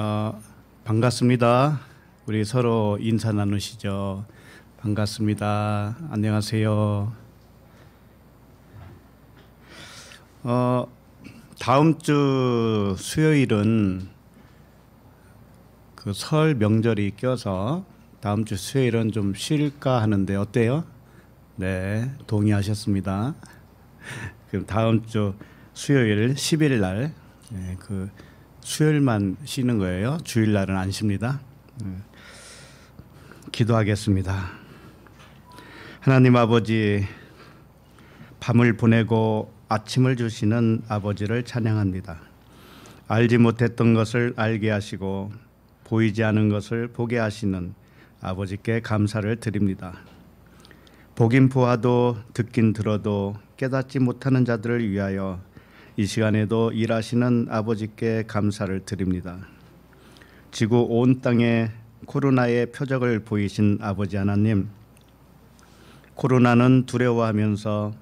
어, 반갑습니다. 우리 서로 인사 나누시죠. 반갑습니다. 안녕하세요. 어, 다음 주 수요일은 그 설 명절이 껴서 다음 주 수요일은 좀 쉴까 하는데 어때요? 네, 동의하셨습니다. 그럼 다음 주 수요일 1 0일 날그 수요일만 쉬는 거예요. 주일날은 안 쉽니다. 네. 기도하겠습니다. 하나님 아버지 밤을 보내고 아침을 주시는 아버지를 찬양합니다. 알지 못했던 것을 알게 하시고 보이지 않은 것을 보게 하시는 아버지께 감사를 드립니다. 보긴 보아도 듣긴 들어도 깨닫지 못하는 자들을 위하여 이 시간에도 일하시는 아버지께 감사를 드립니다. 지구 온 땅에 코로나의 표적을 보이신 아버지 하나님, 코로나는 두려워하면서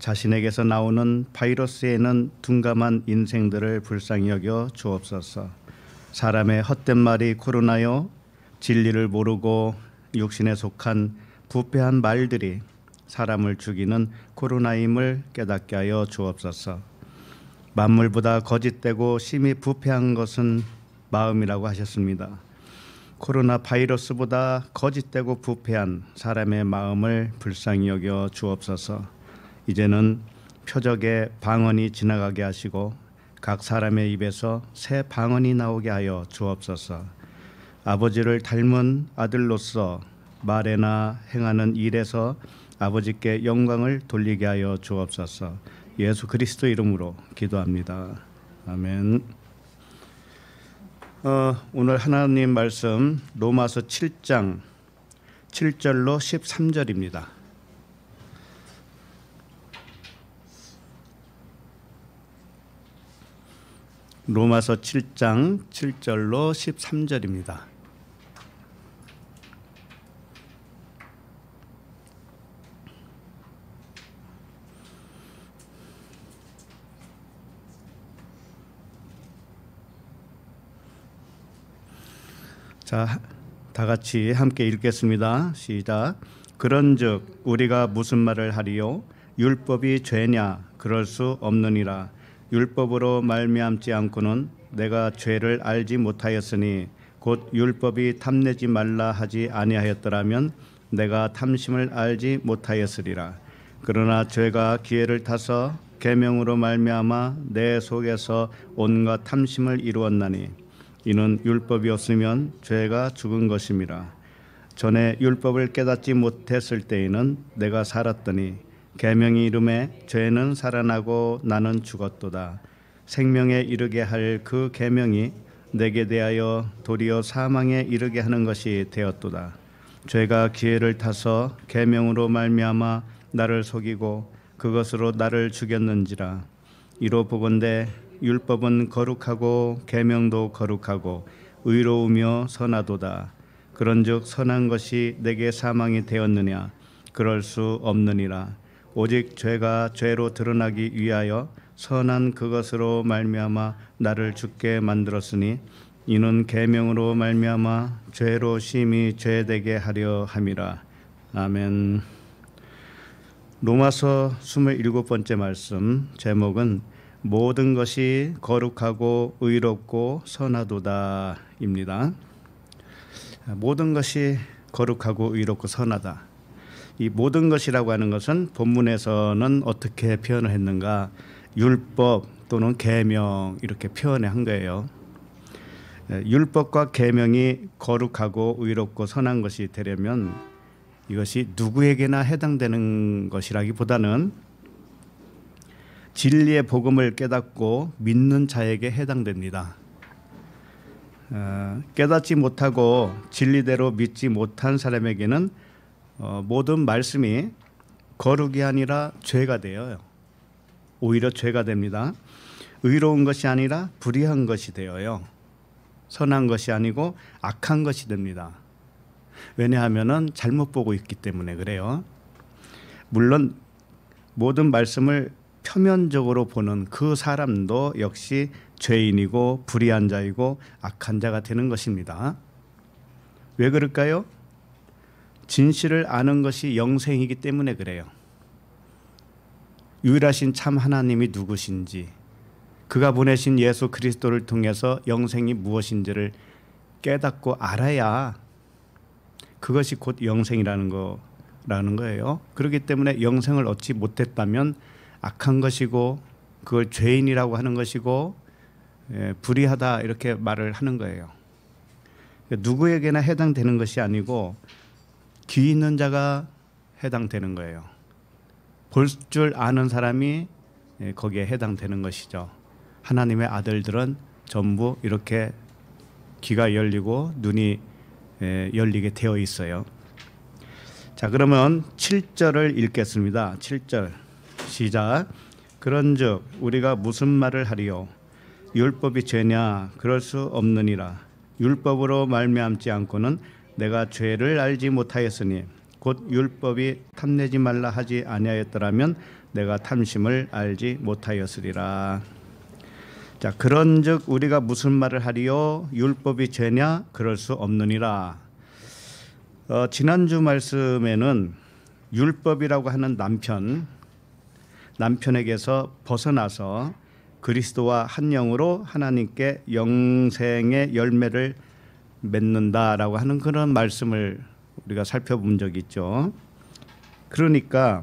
자신에게서 나오는 바이러스에는 둔감한 인생들을 불쌍히 여겨 주옵소서. 사람의 헛된 말이 코로나요 진리를 모르고 육신에 속한 부패한 말들이 사람을 죽이는 코로나임을 깨닫게 하여 주옵소서. 만물보다 거짓되고 심히 부패한 것은 마음이라고 하셨습니다. 코로나 바이러스보다 거짓되고 부패한 사람의 마음을 불쌍히 여겨 주옵소서. 이제는 표적의 방언이 지나가게 하시고 각 사람의 입에서 새 방언이 나오게 하여 주옵소서. 아버지를 닮은 아들로서 말에나 행하는 일에서 아버지께 영광을 돌리게 하여 주옵소서. 예수 그리스도 이름으로 기도합니다. 아멘. 어, 오늘 하나님 말씀 로마서 7장 7절로 13절입니다. 로마서 7장 7절로 13절입니다. 자, 다 같이 함께 읽겠습니다. 시작. 그런즉 우리가 무슨 말을 하리요? 율법이 죄냐? 그럴 수 없느니라. 율법으로 말미암지 않고는 내가 죄를 알지 못하였으니 곧 율법이 탐내지 말라 하지 아니하였더라면 내가 탐심을 알지 못하였으리라. 그러나 죄가 기회를 타서 계명으로 말미암아 내 속에서 온갖 탐심을 이루었나니 이는 율법이 없으면 죄가 죽은 것입니다. 전에 율법을 깨닫지 못했을 때에는 내가 살았더니 계명이 이름에 죄는 살아나고 나는 죽었도다. 생명에 이르게 할 그 계명이 내게 대하여 도리어 사망에 이르게 하는 것이 되었도다. 죄가 기회를 타서 계명으로 말미암아 나를 속이고 그것으로 나를 죽였는지라 이로 보건대 율법은 거룩하고 계명도 거룩하고 의로우며 선하도다. 그런즉 선한 것이 내게 사망이 되었느냐? 그럴 수 없느니라. 오직 죄가 죄로 드러나기 위하여 선한 그것으로 말미암아 나를 죽게 만들었으니 이는 계명으로 말미암아 죄로 심히 죄되게 하려 함이라. 아멘. 로마서 27번째 말씀 제목은 모든 것이 거룩하고 의롭고 선하도다입니다. 모든 것이 거룩하고 의롭고 선하다. 이 모든 것이라고 하는 것은 본문에서는 어떻게 표현을 했는가? 율법 또는 계명 이렇게 표현을 한 거예요. 예, 율법과 계명이 거룩하고 의롭고 선한 것이 되려면 이것이 누구에게나 해당되는 것이라기보다는 진리의 복음을 깨닫고 믿는 자에게 해당됩니다. 어, 깨닫지 못하고 진리대로 믿지 못한 사람에게는 어, 모든 말씀이 거룩이 아니라 죄가 되어요. 오히려 죄가 됩니다. 의로운 것이 아니라 불의한 것이 되어요. 선한 것이 아니고 악한 것이 됩니다. 왜냐하면은 잘못 보고 있기 때문에 그래요. 물론 모든 말씀을 표면적으로 보는 그 사람도 역시 죄인이고 불의한 자이고 악한 자가 되는 것입니다. 왜 그럴까요? 진실을 아는 것이 영생이기 때문에 그래요. 유일하신 참 하나님이 누구신지 그가 보내신 예수 그리스도를 통해서 영생이 무엇인지를 깨닫고 알아야 그것이 곧 영생이라는 거라는 거예요. 그렇기 때문에 영생을 얻지 못했다면 악한 것이고 그걸 죄인이라고 하는 것이고 예, 불의하다 이렇게 말을 하는 거예요. 그러니까 누구에게나 해당되는 것이 아니고 귀 있는 자가 해당되는 거예요. 볼 줄 아는 사람이 예, 거기에 해당되는 것이죠. 하나님의 아들들은 전부 이렇게 귀가 열리고 눈이 예, 열리게 되어 있어요. 자, 그러면 7절을 읽겠습니다. 7절. 시작. 그런즉 우리가 무슨 말을 하리요? 율법이 죄냐? 그럴 수 없느니라. 율법으로 말미암지 않고는 내가 죄를 알지 못하였으니 곧 율법이 탐내지 말라 하지 아니하였더라면 내가 탐심을 알지 못하였으리라. 자, 그런즉 우리가 무슨 말을 하리요? 율법이 죄냐? 그럴 수 없느니라. 어, 지난주 말씀에는 율법이라고 하는 남편 남편에게서 벗어나서 그리스도와 한 영으로 하나님께 영생의 열매를 맺는다라고 하는 그런 말씀을 우리가 살펴본 적이 있죠. 그러니까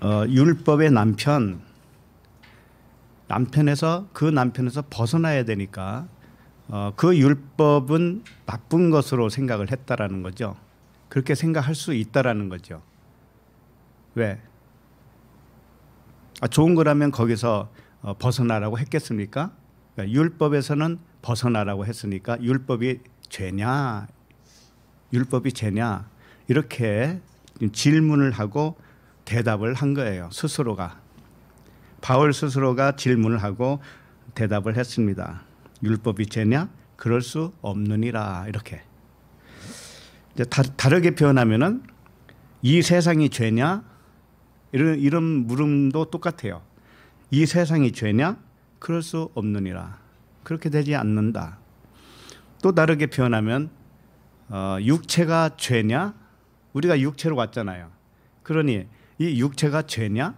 어, 율법의 남편 남편에서 그 남편에서 벗어나야 되니까 어, 그 율법은 나쁜 것으로 생각을 했다라는 거죠. 그렇게 생각할 수 있다라는 거죠. 왜? 아, 좋은 거라면 거기서 어, 벗어나라고 했겠습니까? 그러니까 율법에서는 벗어나라고 했으니까 율법이 죄냐? 율법이 죄냐? 이렇게 질문을 하고 대답을 한 거예요. 스스로가. 바울 스스로가 질문을 하고 대답을 했습니다. 율법이 죄냐? 그럴 수 없느니라. 이렇게. 이제 다, 르게 표현하면이 세상이 죄냐? 이런 이런 물음도 똑같아요. 이 세상이 죄냐? 그럴 수 없느니라. 그렇게 되지 않는다. 또 다르게 표현하면 어, 육체가 죄냐? 우리가 육체로 왔잖아요. 그러니 이 육체가 죄냐?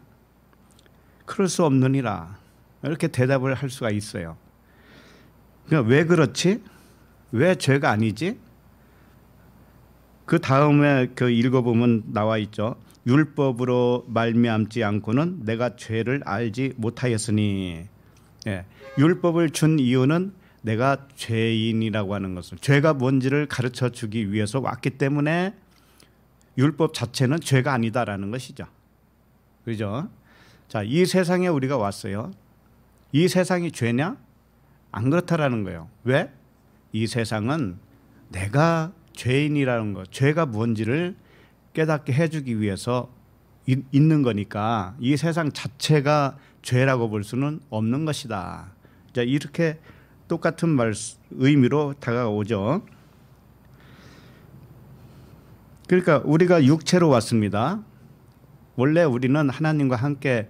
그럴 수 없느니라. 이렇게 대답을 할 수가 있어요. 그러니까 왜 그렇지? 왜 죄가 아니지? 그 다음에 그 읽어보면 나와 있죠. 율법으로 말미암지 않고는 내가 죄를 알지 못하였으니 예, 율법을 준 이유는 내가 죄인이라고 하는 것은 죄가 뭔지를 가르쳐 주기 위해서 왔기 때문에 율법 자체는 죄가 아니다라는 것이죠. 그죠? 렇 자, 이 세상에 우리가 왔어요. 이 세상이 죄냐? 안 그렇다라는 거예요. 왜? 이 세상은 내가 죄인이라는 것, 죄가 뭔지를 깨닫게 해주기 위해서 이, 있는 거니까 이 세상 자체가 죄라고 볼 수는 없는 것이다. 자 이렇게 똑같은 말 의미로 다가오죠. 그러니까 우리가 육체로 왔습니다. 원래 우리는 하나님과 함께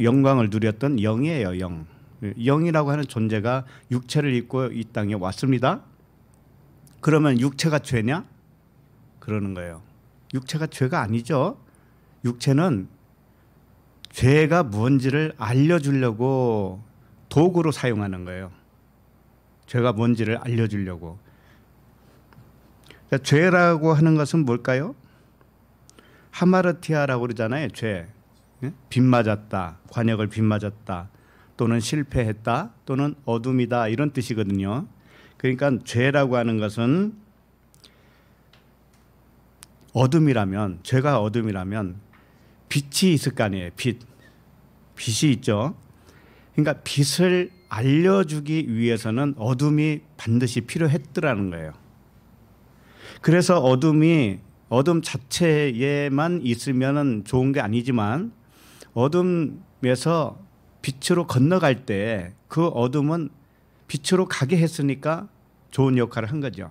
영광을 누렸던 영이에요, 영. 영이라고 하는 존재가 육체를 입고 이 땅에 왔습니다. 그러면 육체가 죄냐? 그러는 거예요. 육체가 죄가 아니죠. 육체는 죄가 뭔지를 알려주려고 도구로 사용하는 거예요. 죄가 뭔지를 알려주려고. 그러니까 죄라고 하는 것은 뭘까요? 하마르티아라고 그러잖아요. 죄. 예? 빗 맞았다. 관역을 빗 맞았다. 또는 실패했다. 또는 어둠이다. 이런 뜻이거든요. 그러니까 죄라고 하는 것은 어둠이라면 죄가 어둠이라면 빛이 있을 거 아니에요. 빛. 빛이 있죠. 그러니까 빛을 알려주기 위해서는 어둠이 반드시 필요했더라는 거예요. 그래서 어둠이 어둠 자체에만 있으면 좋은 게 아니지만 어둠에서 빛으로 건너갈 때 그 어둠은 빛으로 가게 했으니까 좋은 역할을 한 거죠.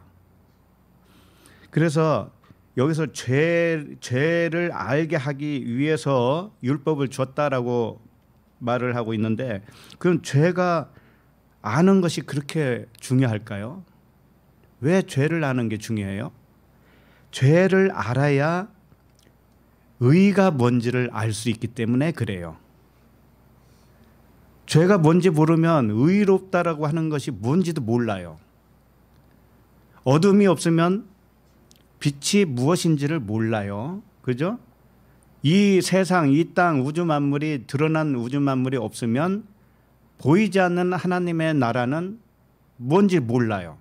그래서 여기서 죄 죄를 알게 하기 위해서 율법을 줬다라고 말을 하고 있는데 그럼 죄가 아는 것이 그렇게 중요할까요? 왜 죄를 아는 게 중요해요? 죄를 알아야 의가 뭔지를 알 수 있기 때문에 그래요. 죄가 뭔지 모르면 의롭다라고 하는 것이 뭔지도 몰라요. 어둠이 없으면 빛이 무엇인지를 몰라요. 그죠? 이 세상, 이 땅, 우주 만물이 드러난 우주 만물이 없으면 보이지 않는 하나님의 나라는 뭔지 몰라요.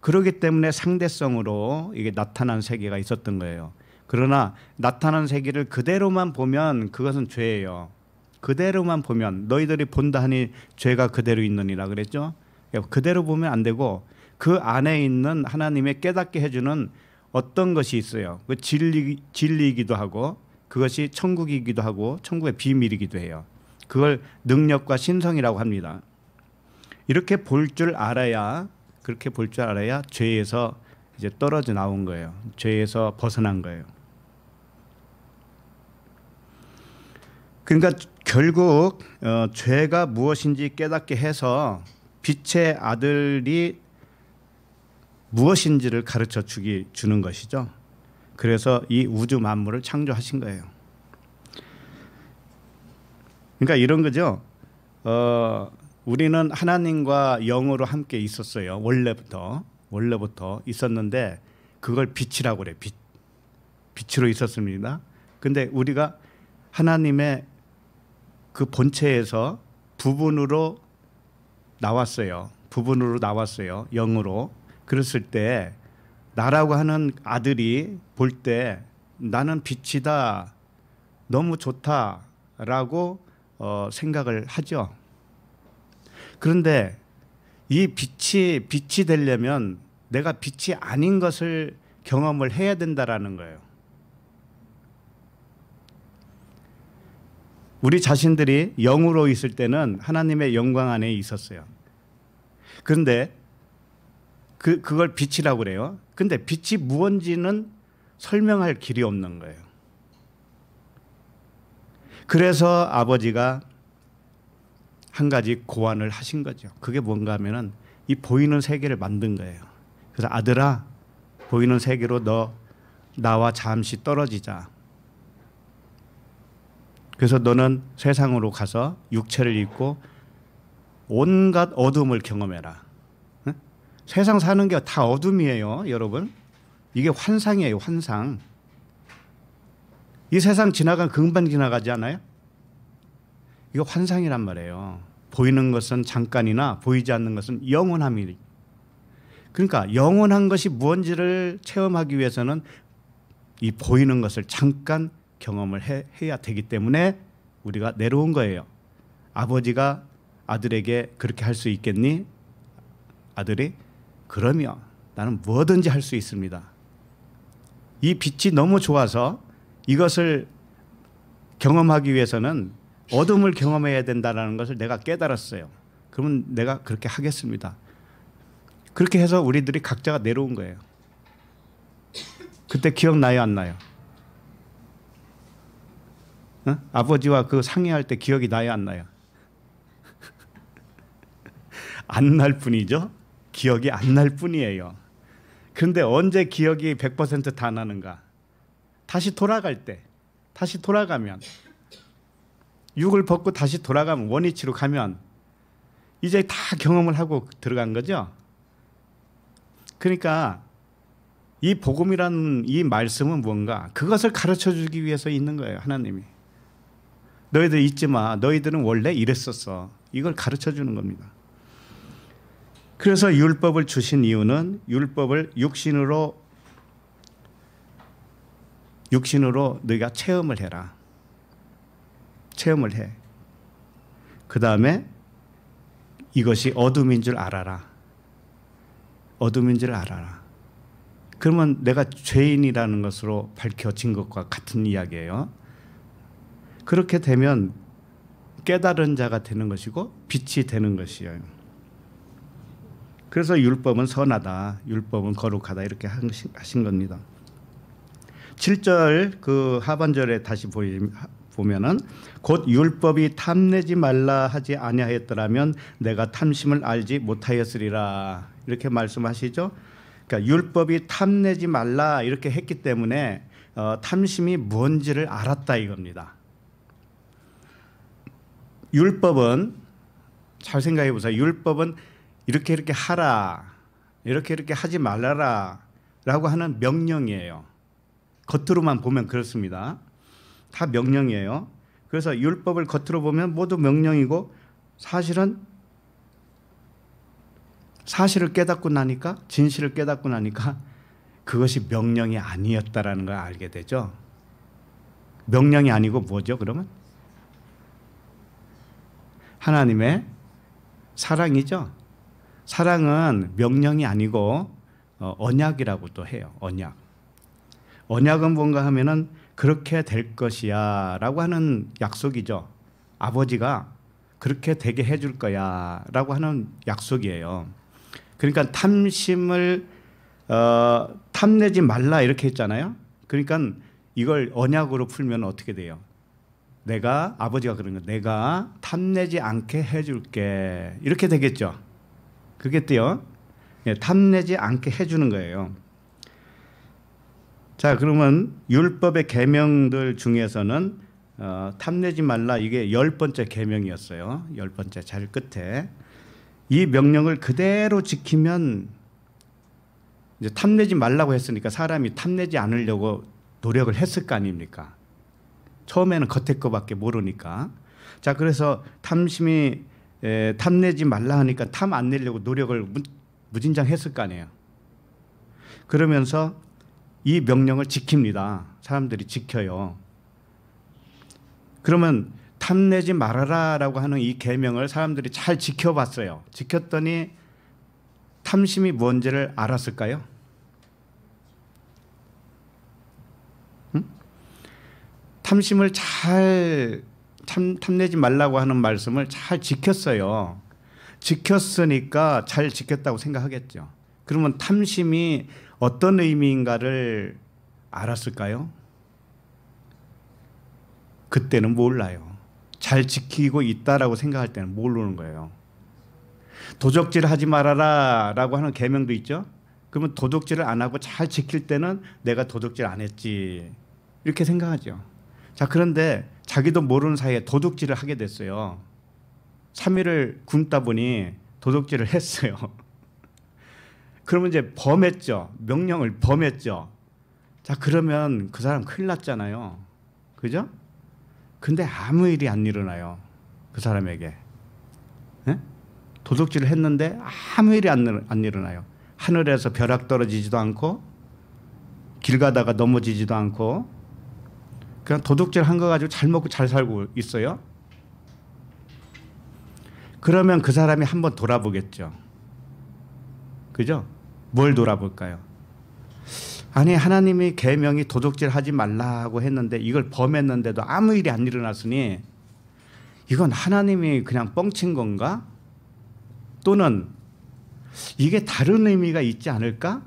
그러기 때문에 상대성으로 이게 나타난 세계가 있었던 거예요. 그러나 나타난 세계를 그대로만 보면 그것은 죄예요. 그대로만 보면 너희들이 본다 하니 죄가 그대로 있느니라 그랬죠. 그러니까 그대로 보면 안 되고 그 안에 있는 하나님의 깨닫게 해주는 어떤 것이 있어요. 그 진리 진리이기도 하고 그것이 천국이기도 하고 천국의 비밀이기도 해요. 그걸 능력과 신성이라고 합니다. 이렇게 볼 줄 알아야 그렇게 볼 줄 알아야 죄에서 이제 떨어져 나온 거예요. 죄에서 벗어난 거예요. 그러니까 결국 어, 죄가 무엇인지 깨닫게 해서 빛의 아들이 무엇인지를 가르쳐 주기 주는 것이죠. 그래서 이 우주 만물을 창조하신 거예요. 그러니까 이런 거죠. 어, 우리는 하나님과 영으로 함께 있었어요. 원래부터 원래부터 있었는데 그걸 빛이라고 그래. 빛. 빛으로 있었습니다. 근데 우리가 하나님의 그 본체에서 부분으로 나왔어요. 부분으로 나왔어요. 영으로. 그랬을 때 나라고 하는 아들이 볼 때 나는 빛이다. 너무 좋다라고 어, 생각을 하죠. 그런데 이 빛이 빛이 되려면 내가 빛이 아닌 것을 경험을 해야 된다라는 거예요. 우리 자신들이 영으로 있을 때는 하나님의 영광 안에 있었어요. 그런데 그 그걸 빛이라고 그래요. 근데 빛이 무언지는 설명할 길이 없는 거예요. 그래서 아버지가 한 가지 고안을 하신 거죠. 그게 뭔가 하면은 이 보이는 세계를 만든 거예요. 그래서 아들아 보이는 세계로 너 나와 잠시 떨어지자. 그래서 너는 세상으로 가서 육체를 입고 온갖 어둠을 경험해라. 세상 사는 게 다 어둠이에요, 여러분. 이게 환상이에요, 환상. 이 세상 지나간 금방 지나가지 않아요? 이거 환상이란 말이에요. 보이는 것은 잠깐이나 보이지 않는 것은 영원함이. 그러니까 영원한 것이 무언지를 체험하기 위해서는 이 보이는 것을 잠깐 경험을 해, 해야 되기 때문에 우리가 내려온 거예요. 아버지가 아들에게 그렇게 할 수 있겠니? 아들이 그러면 나는 뭐든지 할 수 있습니다. 이 빛이 너무 좋아서 이것을 경험하기 위해서는 어둠을 경험해야 된다라는 것을 내가 깨달았어요. 그러면 내가 그렇게 하겠습니다. 그렇게 해서 우리들이 각자가 내려온 거예요. 그때 기억나요, 안 나요? 어? 아버지와 그 상의할 때 기억이 나요, 안 나요? 안 날 뿐이죠. 기억이 안 날 뿐이에요. 그런데 언제 기억이 100%다 나는가? 다시 돌아갈 때, 다시 돌아가면 육을 벗고 다시 돌아가면 원위치로 가면 이제 다 경험을 하고 들어간 거죠. 그러니까 이 복음이라는 이 말씀은 뭔가 그것을 가르쳐 주기 위해서 있는 거예요. 하나님이 너희들 잊지 마. 너희들은 원래 이랬었어. 이걸 가르쳐 주는 겁니다. 그래서 율법을 주신 이유는 율법을 육신으로 육신으로 너희가 체험을 해라. 체험을 해. 그 다음에 이것이 어둠인 줄 알아라. 어둠인 줄 알아라. 그러면 내가 죄인이라는 것으로 밝혀진 것과 같은 이야기예요. 그렇게 되면 깨달은 자가 되는 것이고 빛이 되는 것이에요. 그래서 율법은 선하다, 율법은 거룩하다 이렇게 하신 겁니다. 7절 그 하반절에 다시 보면은 곧 율법이 탐내지 말라 하지 아니하였더라면 내가 탐심을 알지 못하였으리라 이렇게 말씀하시죠. 그러니까 율법이 탐내지 말라 이렇게 했기 때문에 어, 탐심이 뭔지를 알았다 이겁니다. 율법은 잘 생각해 보세요. 율법은 이렇게 이렇게 하라. 이렇게 이렇게 하지 말라라. 라고 하는 명령이에요. 겉으로만 보면 그렇습니다. 다 명령이에요. 그래서 율법을 겉으로 보면 모두 명령이고 사실은 사실을 깨닫고 나니까 진실을 깨닫고 나니까 그것이 명령이 아니었다라는 걸 알게 되죠. 명령이 아니고 뭐죠? 그러면 하나님의 사랑이죠. 사랑은 명령이 아니고 어, 언약이라고도 해요. 언약. 언약은 뭔가 하면은 그렇게 될 것이야라고 하는 약속이죠. 아버지가 그렇게 되게 해줄 거야라고 하는 약속이에요. 그러니까 탐심을 어, 탐내지 말라 이렇게 했잖아요. 그러니까 이걸 언약으로 풀면 어떻게 돼요? 내가 아버지가 그런 거 내가 탐내지 않게 해줄게 이렇게 되겠죠. 그게 뛰어 예, 탐내지 않게 해주는 거예요. 자 그러면 율법의 계명들 중에서는 어, 탐내지 말라 이게 열 번째 계명이었어요. 열 번째 잘 끝에 이 명령을 그대로 지키면 이제 탐내지 말라고 했으니까 사람이 탐내지 않으려고 노력을 했을 거 아닙니까? 처음에는 겉에 거밖에 모르니까. 자 그래서 탐심이 에, 예, 탐내지 말라 하니까 탐 안 내려고 노력을 무, 무진장 했을 거 아니에요. 그러면서 이 명령을 지킵니다. 사람들이 지켜요. 그러면 탐내지 말아라라고 하는 이 계명을 사람들이 잘 지켜봤어요. 지켰더니 탐심이 뭔지를 알았을까요? 응? 탐심을 잘 탐, 탐내지 말라고 하는 말씀을 잘 지켰어요. 지켰으니까 잘 지켰다고 생각하겠죠. 그러면 탐심이 어떤 의미인가를 알았을까요? 그때는 몰라요. 잘 지키고 있다라고 생각할 때는 모르는 거예요. 도적질 하지 말아라라고 하는 계명도 있죠. 그러면 도둑질을 안 하고 잘 지킬 때는 내가 도둑질 안 했지 이렇게 생각하죠. 자 그런데 자기도 모르는 사이에 도둑질을 하게 됐어요. 3일을 굶다 보니 도둑질을 했어요. 그러면 이제 범했죠. 명령을 범했죠. 자, 그러면 그 사람 큰일 났잖아요. 그죠? 근데 아무 일이 안 일어나요. 그 사람에게. 네? 도둑질을 했는데 아무 일이 안, 안 일어나요. 하늘에서 벼락 떨어지지도 않고 길 가다가 넘어지지도 않고 그냥 도둑질 한 거 가지고 잘 먹고 잘 살고 있어요. 그러면 그 사람이 한번 돌아보겠죠. 그죠? 뭘 돌아볼까요? 아니 하나님이 계명이 도둑질 하지 말라고 했는데 이걸 범했는데도 아무 일이 안 일어났으니 이건 하나님이 그냥 뻥친 건가? 또는 이게 다른 의미가 있지 않을까?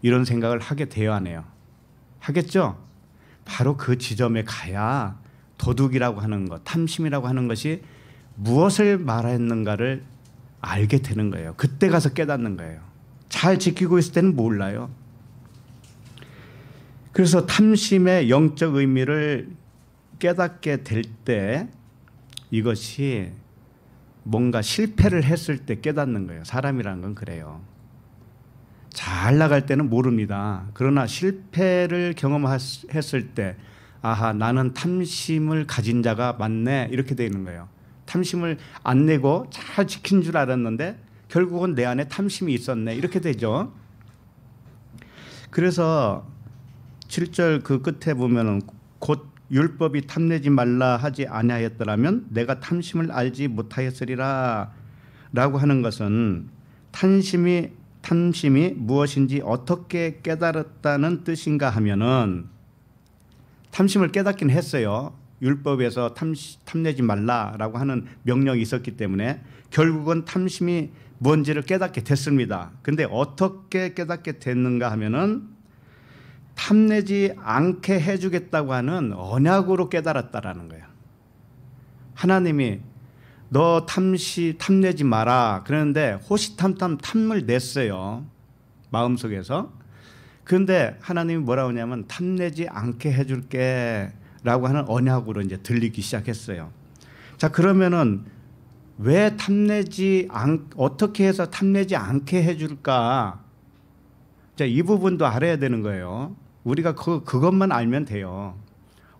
이런 생각을 하게 되어 하네요. 하겠죠? 바로 그 지점에 가야 도둑이라고 하는 것, 탐심이라고 하는 것이 무엇을 말했는가를 알게 되는 거예요. 그때 가서 깨닫는 거예요. 잘 지키고 있을 때는 몰라요. 그래서 탐심의 영적 의미를 깨닫게 될 때 이것이 뭔가 실패를 했을 때 깨닫는 거예요. 사람이라는 건 그래요. 잘 나갈 때는 모릅니다. 그러나 실패를 경험했을 때 아하 나는 탐심을 가진 자가 맞네 이렇게 되어 있는 거예요. 탐심을 안 내고 잘 지킨 줄 알았는데 결국은 내 안에 탐심이 있었네 이렇게 되죠. 그래서 7절 그 끝에 보면곧 율법이 탐내지 말라 하지 아니하였더라면 내가 탐심을 알지 못하였으리라 라고 하는 것은 탐심이 탐심이 무엇인지 어떻게 깨달았다는 뜻인가 하면은 탐심을 깨닫긴 했어요. 율법에서 탐, 탐내지 말라라고 하는 명령이 있었기 때문에 결국은 탐심이 뭔지를 깨닫게 됐습니다. 근데 어떻게 깨닫게 됐는가 하면은 탐내지 않게 해주겠다고 하는 언약으로 깨달았다라는 거예요. 하나님이 너 탐시 탐내지 마라 그러는데 호시탐탐 탐을 냈어요 마음속에서 그런데 하나님이 뭐라고 하냐면 탐내지 않게 해줄게 라고 하는 언약으로 이제 들리기 시작했어요 자 그러면은 왜 탐내지 않 어떻게 해서 탐내지 않게 해줄까 자이 부분도 알아야 되는 거예요 우리가 그, 그것만 알면 돼요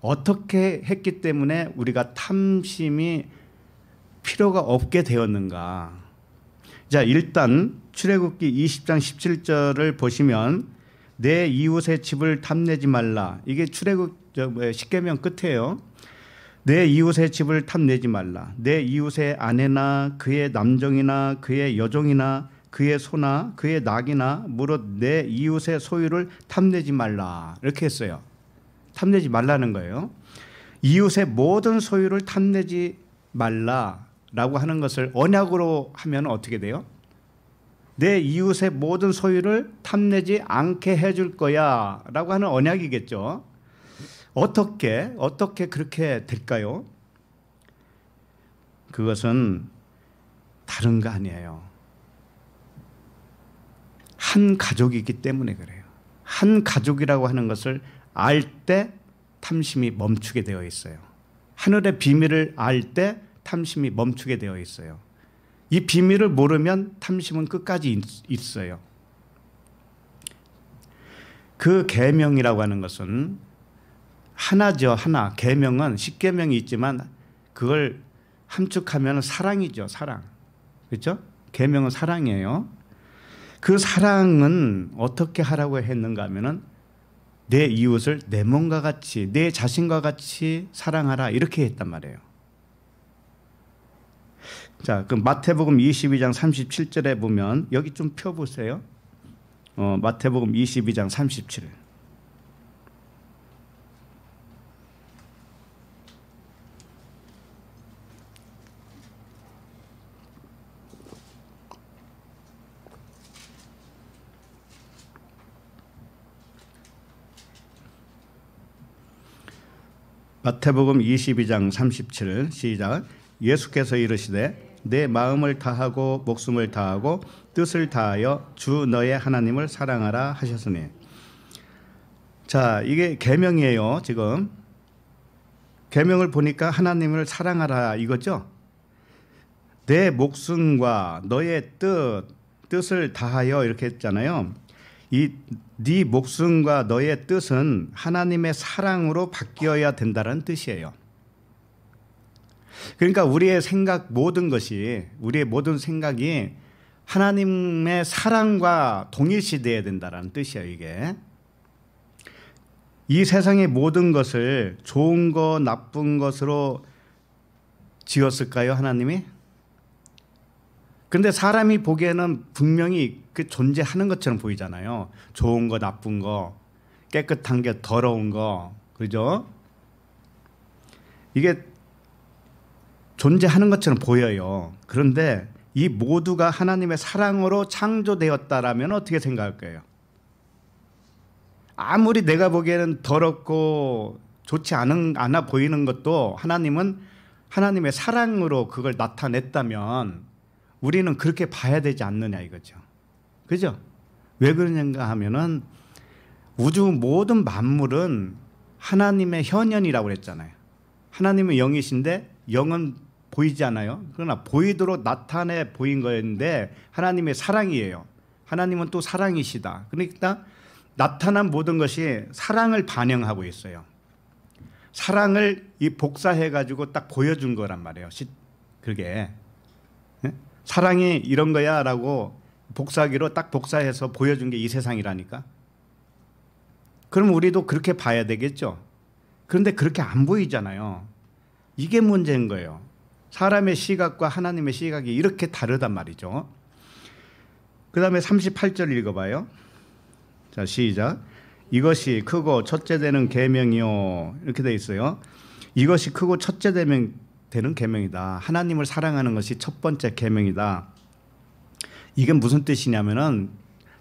어떻게 했기 때문에 우리가 탐심이 필요가 없게 되었는가? 자, 일단 출애굽기 20장 17절을 보시면 내 이웃의 집을 탐내지 말라. 이게 출애굽 뭐, 십계명 끝에요내 이웃의 집을 탐내지 말라. 내 이웃의 아내나 그의 남종이나 그의 여종이나 그의 소나 그의 낙이나 무릇 내 이웃의 소유를 탐내지 말라. 이렇게 했어요. 탐내지 말라는 거예요. 이웃의 모든 소유를 탐내지 말라. 라고 하는 것을 언약으로 하면 어떻게 돼요? 내 이웃의 모든 소유를 탐내지 않게 해줄 거야 라고 하는 언약이겠죠. 어떻게, 어떻게 그렇게 될까요? 그것은 다른 거 아니에요. 한 가족이기 때문에 그래요. 한 가족이라고 하는 것을 알 때 탐심이 멈추게 되어 있어요. 하늘의 비밀을 알때 탐심이 멈추게 되어 있어요. 이 비밀을 모르면 탐심은 끝까지 있어요. 그 계명이라고 하는 것은 하나죠 하나 계명은 십계명이 있지만 그걸 함축하면 사랑이죠 사랑 그렇죠 계명은 사랑이에요 그 사랑은 어떻게 하라고 했는가 하면은 내 이웃을 내 몸과 같이 내 자신과 같이 사랑하라 이렇게 했단 말이에요 자, 그 마태복음 22장 37절에 보면 여기 좀 펴 보세요. 어, 마태복음 22장 3 7 마태복음 22장 3 7 시작 예수께서 이르시되 내 마음을 다하고 목숨을 다하고 뜻을 다하여 주 너의 하나님을 사랑하라 하셨으니 자 이게 계명이에요 지금 계명을 보니까 하나님을 사랑하라 이거죠 내 목숨과 너의 뜻 뜻을 다하여 이렇게 했잖아요 이 네 목숨과 너의 뜻은 하나님의 사랑으로 바뀌어야 된다는 뜻이에요 그러니까 우리의 생각 모든 것이 우리의 모든 생각이 하나님의 사랑과 동일시되어야 된다라는 뜻이에요, 이게. 이 세상의 모든 것을 좋은 거 나쁜 것으로 지었을까요, 하나님이? 근데 사람이 보기에는 분명히 그 존재하는 것처럼 보이잖아요. 좋은 거, 나쁜 거, 깨끗한 게 더러운 거. 그죠? 이게 존재하는 것처럼 보여요. 그런데 이 모두가 하나님의 사랑으로 창조되었다라면 어떻게 생각할 까요 아무리 내가 보기에는 더럽고 좋지 않은, 않아 보이는 것도 하나님은 하나님의 사랑으로 그걸 나타냈다면 우리는 그렇게 봐야 되지 않느냐 이거죠. 그죠? 왜 그러냐 하면은 우주 모든 만물은 하나님의 현현이라고 그랬잖아요. 하나님은 영이신데 영은 보이지 않아요. 그러나 보이도록 나타내 보인 거였는데 하나님의 사랑이에요. 하나님은 또 사랑이시다. 그러니까 나타난 모든 것이 사랑을 반영하고 있어요. 사랑을 이 복사해 가지고 딱 보여준 거란 말이에요. 시, 그게 네? 사랑이 이런 거야라고 복사기로 딱 복사해서 보여준 게 이 세상이라니까. 그럼 우리도 그렇게 봐야 되겠죠. 그런데 그렇게 안 보이잖아요. 이게 문제인 거예요. 사람의 시각과 하나님의 시각이 이렇게 다르단 말이죠. 그 다음에 38절 읽어봐요. 자, 시작. 이것이 크고 첫째 되는 계명이요. 이렇게 돼 있어요. 이것이 크고 첫째 되면 되는 계명이다. 하나님을 사랑하는 것이 첫 번째 계명이다. 이게 무슨 뜻이냐면은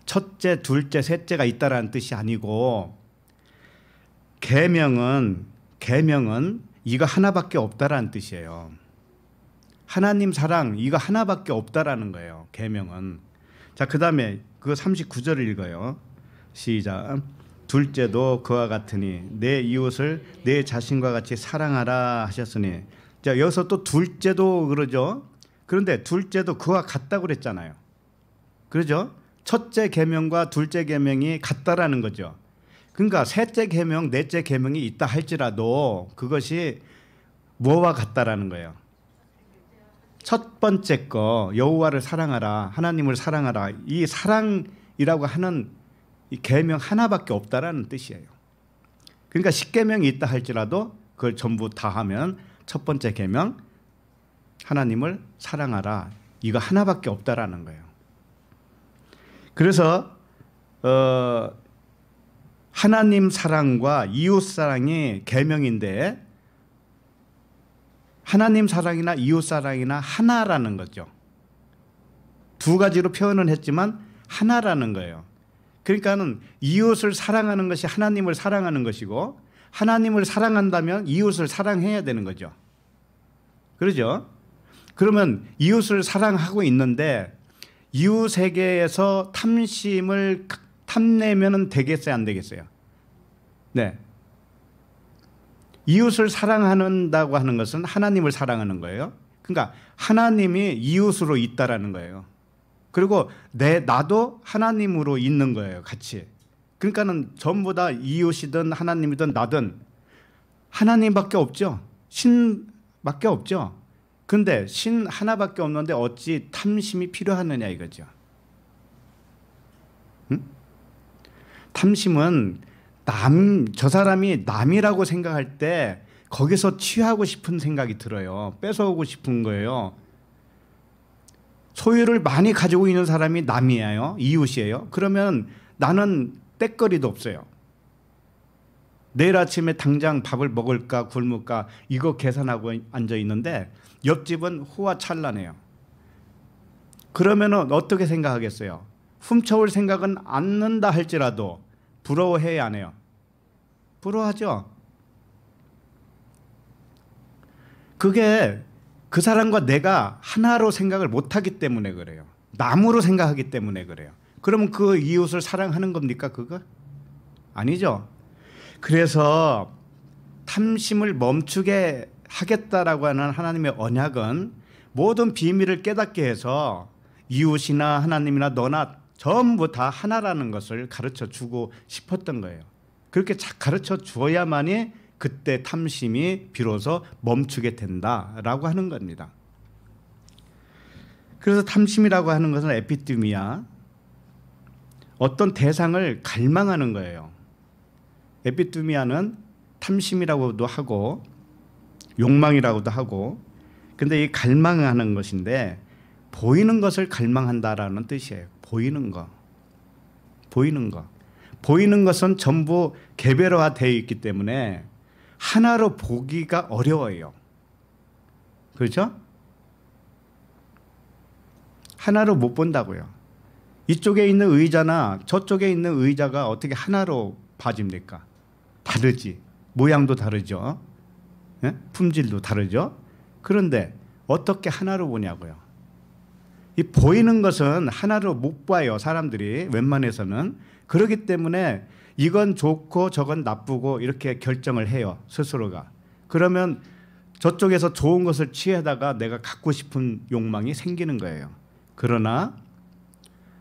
첫째, 둘째, 셋째가 있다라는 뜻이 아니고 계명은 계명은 이거 하나밖에 없다라는 뜻이에요. 하나님 사랑 이거 하나밖에 없다라는 거예요. 계명은. 자, 그다음에 그 39절을 읽어요. 시작. 둘째도 그와 같으니 내 이웃을 내 자신과 같이 사랑하라 하셨으니 자, 여기서 또 둘째도 그러죠. 그런데 둘째도 그와 같다고 그랬잖아요. 그러죠? 첫째 계명과 둘째 계명이 같다라는 거죠. 그러니까 셋째 계명, 넷째 계명이 있다 할지라도 그것이 뭐와 같다라는 거예요. 첫 번째 거 여호와를 사랑하라 하나님을 사랑하라 이 사랑이라고 하는 이 계명 하나밖에 없다라는 뜻이에요. 그러니까 십계명이 있다 할지라도 그걸 전부 다 하면 첫 번째 계명 하나님을 사랑하라 이거 하나밖에 없다라는 거예요. 그래서 어, 하나님 사랑과 이웃 사랑이 계명인데 하나님 사랑이나 이웃 사랑이나 하나라는 거죠. 두 가지로 표현은 했지만 하나라는 거예요. 그러니까는 이웃을 사랑하는 것이 하나님을 사랑하는 것이고 하나님을 사랑한다면 이웃을 사랑해야 되는 거죠. 그러죠? 그러면 이웃을 사랑하고 있는데 이웃에게에서 탐심을 탐내면 되겠어요, 안 되겠어요? 네. 이웃을 사랑한다고 하는 것은 하나님을 사랑하는 거예요. 그러니까 하나님이 이웃으로 있다라는 거예요. 그리고 내 나도 하나님으로 있는 거예요, 같이. 그러니까는 전부 다 이웃이든 하나님이든 나든 하나님밖에 없죠. 신밖에 없죠. 근데 신 하나밖에 없는데 어찌 탐심이 필요하느냐 이거죠. 응? 탐심은 남, 저 사람이 남이라고 생각할 때 거기서 취하고 싶은 생각이 들어요. 뺏어오고 싶은 거예요. 소유를 많이 가지고 있는 사람이 남이에요. 이웃이에요. 그러면 나는 떼거리도 없어요. 내일 아침에 당장 밥을 먹을까 굶을까 이거 계산하고 앉아 있는데 옆집은 호화찬란해요. 그러면은 어떻게 생각하겠어요? 훔쳐올 생각은 않는다 할지라도 부러워해 야안 해요? 부러워하죠. 그게 그 사람과 내가 하나로 생각을 못하기 때문에 그래요. 남으로 생각하기 때문에 그래요. 그러면 그 이웃을 사랑하는 겁니까 그거? 아니죠. 그래서 탐심을 멈추게 하겠다라고 하는 하나님의 언약은 모든 비밀을 깨닫게 해서 이웃이나 하나님이나 너나 전부 다 하나라는 것을 가르쳐 주고 싶었던 거예요. 그렇게 가르쳐 주어야만이 그때 탐심이 비로소 멈추게 된다라고 하는 겁니다. 그래서 탐심이라고 하는 것은 에피뚜미아 어떤 대상을 갈망하는 거예요. 에피뚜미아는 탐심이라고도 하고 욕망이라고도 하고 근데 이 갈망하는 것인데 보이는 것을 갈망한다라는 뜻이에요. 보이는 것. 보이는 것. 보이는 것은 전부 개별화되어 있기 때문에 하나로 보기가 어려워요. 그렇죠? 하나로 못 본다고요. 이쪽에 있는 의자나 저쪽에 있는 의자가 어떻게 하나로 봐집니까? 다르지. 모양도 다르죠. 예? 품질도 다르죠. 그런데 어떻게 하나로 보냐고요. 이 보이는 것은 하나로 못 봐요 사람들이 웬만해서는 그러기 때문에 이건 좋고 저건 나쁘고 이렇게 결정을 해요 스스로가 그러면 저쪽에서 좋은 것을 취하다가 내가 갖고 싶은 욕망이 생기는 거예요 그러나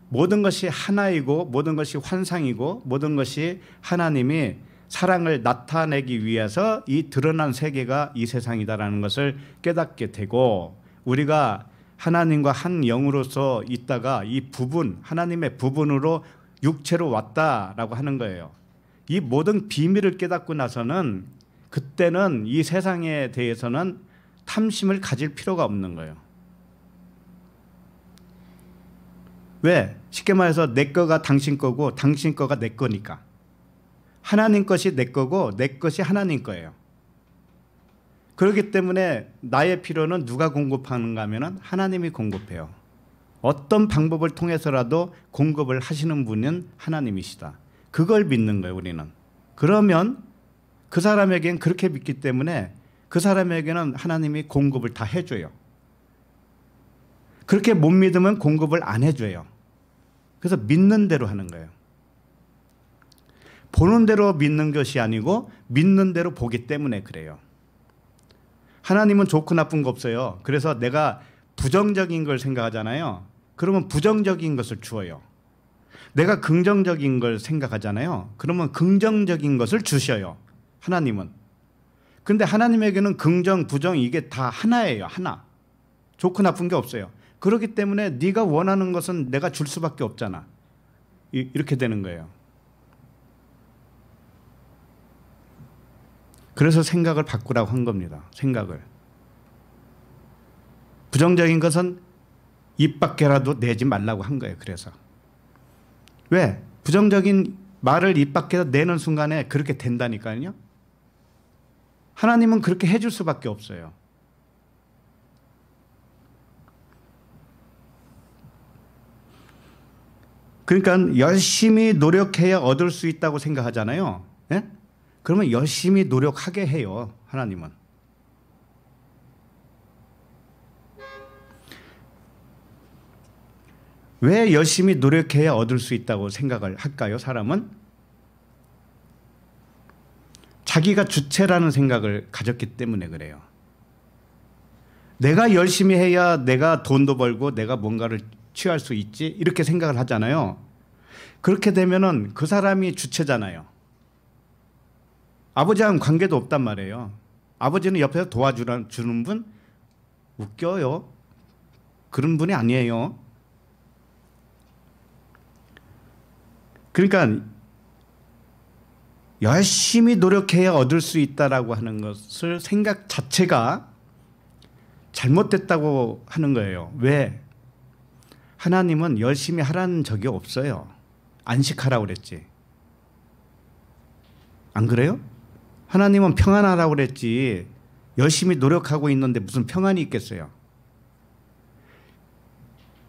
모든 것이 하나이고 모든 것이 환상이고 모든 것이 하나님이 사랑을 나타내기 위해서 이 드러난 세계가 이 세상이다라는 것을 깨닫게 되고 우리가 하나님과 한 영으로서 있다가 이 부분 하나님의 부분으로 육체로 왔다라고 하는 거예요. 이 모든 비밀을 깨닫고 나서는 그때는 이 세상에 대해서는 탐심을 가질 필요가 없는 거예요. 왜? 쉽게 말해서 내 거가 당신 거고 당신 거가 내 거니까. 하나님 것이 내 거고 내 것이 하나님 거예요. 그렇기 때문에 나의 필요는 누가 공급하는가 하면 하나님이 공급해요. 어떤 방법을 통해서라도 공급을 하시는 분은 하나님이시다. 그걸 믿는 거예요, 우리는. 그러면 그사람에게는 그렇게 믿기 때문에 그 사람에게는 하나님이 공급을 다 해줘요. 그렇게 못 믿으면 공급을 안 해줘요. 그래서 믿는 대로 하는 거예요. 보는 대로 믿는 것이 아니고 믿는 대로 보기 때문에 그래요. 하나님은 좋고 나쁜 거 없어요. 그래서 내가 부정적인 걸 생각하잖아요. 그러면 부정적인 것을 주어요. 내가 긍정적인 걸 생각하잖아요. 그러면 긍정적인 것을 주셔요. 하나님은. 근데 하나님에게는 긍정, 부정 이게 다 하나예요. 하나. 좋고 나쁜 게 없어요. 그렇기 때문에 네가 원하는 것은 내가 줄 수밖에 없잖아. 이렇게 되는 거예요. 그래서 생각을 바꾸라고 한 겁니다. 생각을. 부정적인 것은 입 밖에라도 내지 말라고 한 거예요. 그래서. 왜? 부정적인 말을 입 밖에서 내는 순간에 그렇게 된다니까요. 하나님은 그렇게 해줄 수밖에 없어요. 그러니까 열심히 노력해야 얻을 수 있다고 생각하잖아요. 예? 그러면 열심히 노력하게 해요. 하나님은. 왜 열심히 노력해야 얻을 수 있다고 생각을 할까요? 사람은 자기가 주체라는 생각을 가졌기 때문에 그래요. 내가 열심히 해야 내가 돈도 벌고 내가 뭔가를 취할 수 있지 이렇게 생각을 하잖아요. 그렇게 되면은 그 사람이 주체잖아요. 아버지와는 관계도 없단 말이에요. 아버지는 옆에서 도와주는 분 웃겨요. 그런 분이 아니에요. 그러니까 열심히 노력해야 얻을 수 있다라고 하는 것을 생각 자체가 잘못됐다고 하는 거예요. 왜? 하나님은 열심히 하라는 적이 없어요. 안식하라 그랬지. 안 그래요? 하나님은 평안하라고 그랬지 열심히 노력하고 있는데 무슨 평안이 있겠어요?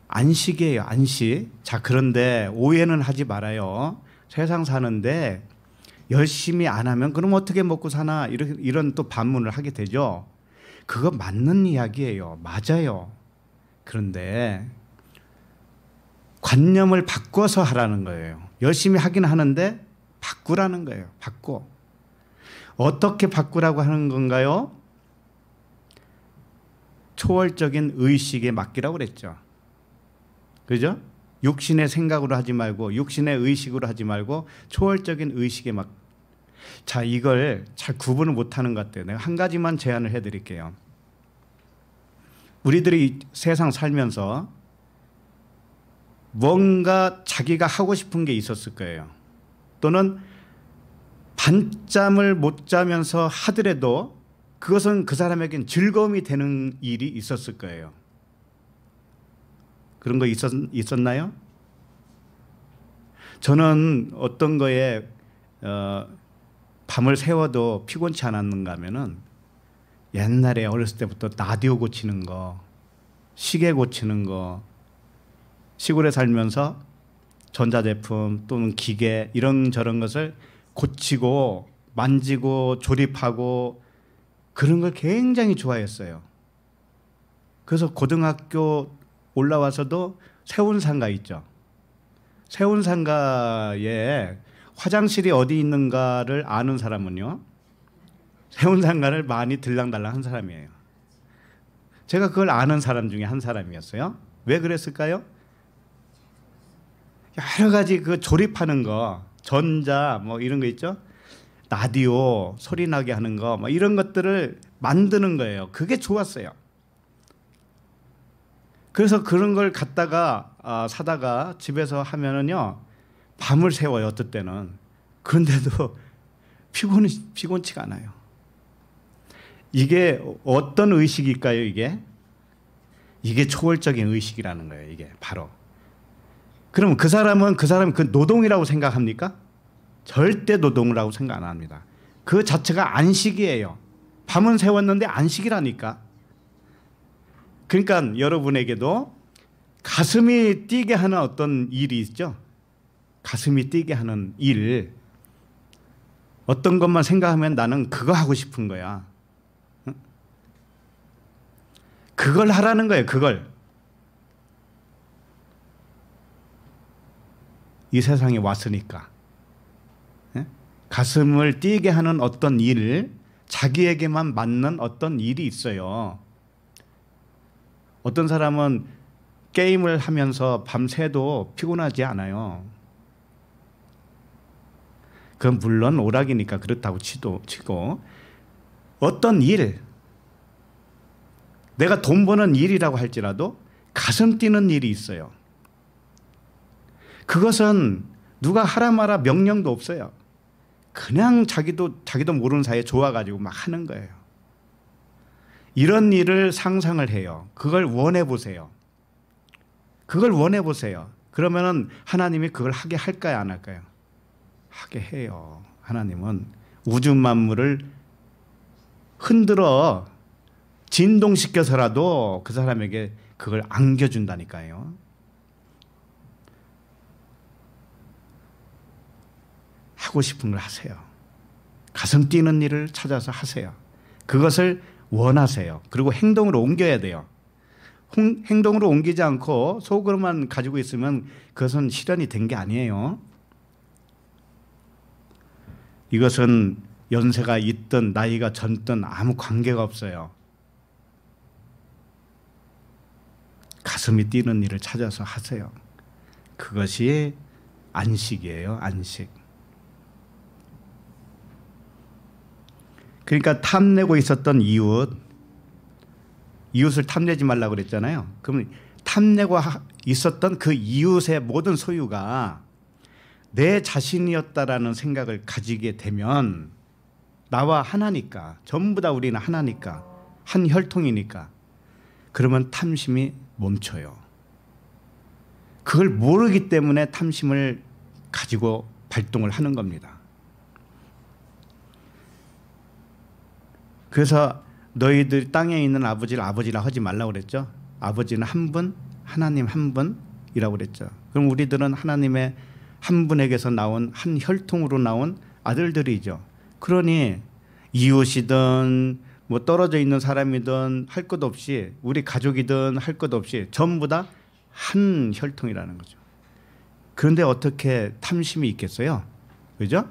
안식이에요, 안식. 자, 그런데 오해는 하지 말아요. 세상 사는데 열심히 안 하면 그럼 어떻게 먹고 사나 이런 이런 또 반문을 하게 되죠. 그거 맞는 이야기예요. 맞아요. 그런데 관념을 바꿔서 하라는 거예요. 열심히 하긴 하는데 바꾸라는 거예요. 바꿔. 어떻게 바꾸라고 하는 건가요? 초월적인 의식에 맡기라고 그랬죠. 그죠? 육신의 생각으로 하지 말고 육신의 의식으로 하지 말고 초월적인 의식에 막. 자 이걸 잘 구분을 못하는 것 같아요. 내가 한 가지만 제안을 해드릴게요. 우리들이 세상 살면서 뭔가 자기가 하고 싶은 게 있었을 거예요. 또는 반잠을 못 자면서 하더라도 그것은 그 사람에겐 즐거움이 되는 일이 있었을 거예요. 그런 거 있었, 있었나요? 저는 어떤 거에 어, 밤을 새워도 피곤치 않았는가 하면은 옛날에 어렸을 때부터 라디오 고치는 거, 시계 고치는 거, 시골에 살면서 전자제품 또는 기계 이런 저런 것을 고치고 만지고 조립하고 그런 걸 굉장히 좋아했어요. 그래서 고등학교 올라와서도 세운상가 있죠. 세운상가에 화장실이 어디 있는가를 아는 사람은요. 세운상가를 많이 들랑달랑 한 사람이에요. 제가 그걸 아는 사람 중에 한 사람이었어요. 왜 그랬을까요? 여러 가지 그 조립하는 거 전자 뭐 이런 거 있죠. 라디오 소리 나게 하는 거 뭐 이런 것들을 만드는 거예요. 그게 좋았어요. 그래서 그런 걸 갖다가 아, 사다가 집에서 하면은요 밤을 새워요 어떨 때는 그런데도 피곤 피곤치가 않아요. 이게 어떤 의식일까요? 이게 이게 초월적인 의식이라는 거예요. 이게 바로 그럼 그 사람은 그사람그 노동이라고 생각합니까? 절대 노동이라고 생각 안 합니다. 그 자체가 안식이에요. 밤은 세웠는데 안식이라니까. 그러니까 여러분에게도 가슴이 뛰게 하는 어떤 일이 있죠. 가슴이 뛰게 하는 일. 어떤 것만 생각하면 나는 그거 하고 싶은 거야. 그걸 하라는 거예요. 그걸. 이 세상에 왔으니까 예? 가슴을 뛰게 하는 어떤 일, 자기에게만 맞는 어떤 일이 있어요. 어떤 사람은 게임을 하면서 밤새도 피곤하지 않아요. 그건 물론 오락이니까 그렇다고 치도, 치고 어떤 일, 내가 돈 버는 일이라고 할지라도 가슴 뛰는 일이 있어요. 그것은 누가 하라 마라 명령도 없어요. 그냥 자기도 자기도 모르는 사이에 좋아가지고 막 하는 거예요. 이런 일을 상상을 해요. 그걸 원해 보세요. 그걸 원해 보세요. 그러면은 하나님이 그걸 하게 할까요, 안 할까요? 하게 해요. 하나님은 우주 만물을 흔들어 진동시켜서라도 그 사람에게 그걸 안겨준다니까요. 하고 싶은 걸 하세요. 가슴 뛰는 일을 찾아서 하세요. 그것을 원하세요. 그리고 행동으로 옮겨야 돼요. 행동으로 옮기지 않고 속으로만 가지고 있으면 그것은 실현이 된 게 아니에요. 이것은 연세가 있든 나이가 젊든 아무 관계가 없어요. 가슴이 뛰는 일을 찾아서 하세요. 그것이 안식이에요. 안식. 그러니까 탐내고 있었던 이웃 이웃을 탐내지 말라고 그랬잖아요. 그러면 탐내고 있었던 그 이웃의 모든 소유가 내 자신이었다라는 생각을 가지게 되면 나와 하나니까 전부 다 우리는 하나니까 한 혈통이니까 그러면 탐심이 멈춰요. 그걸 모르기 때문에 탐심을 가지고 발동을 하는 겁니다. 그래서 너희들 땅에 있는 아버지를 아버지라 하지 말라 그랬죠. 아버지는 한 분, 하나님 한 분이라고 그랬죠. 그럼 우리들은 하나님의 한 분에게서 나온 한 혈통으로 나온 아들들이죠. 그러니 이웃이든 뭐 떨어져 있는 사람이든 할 것 없이 우리 가족이든 할 것 없이 전부 다 한 혈통이라는 거죠. 그런데 어떻게 탐심이 있겠어요? 그죠?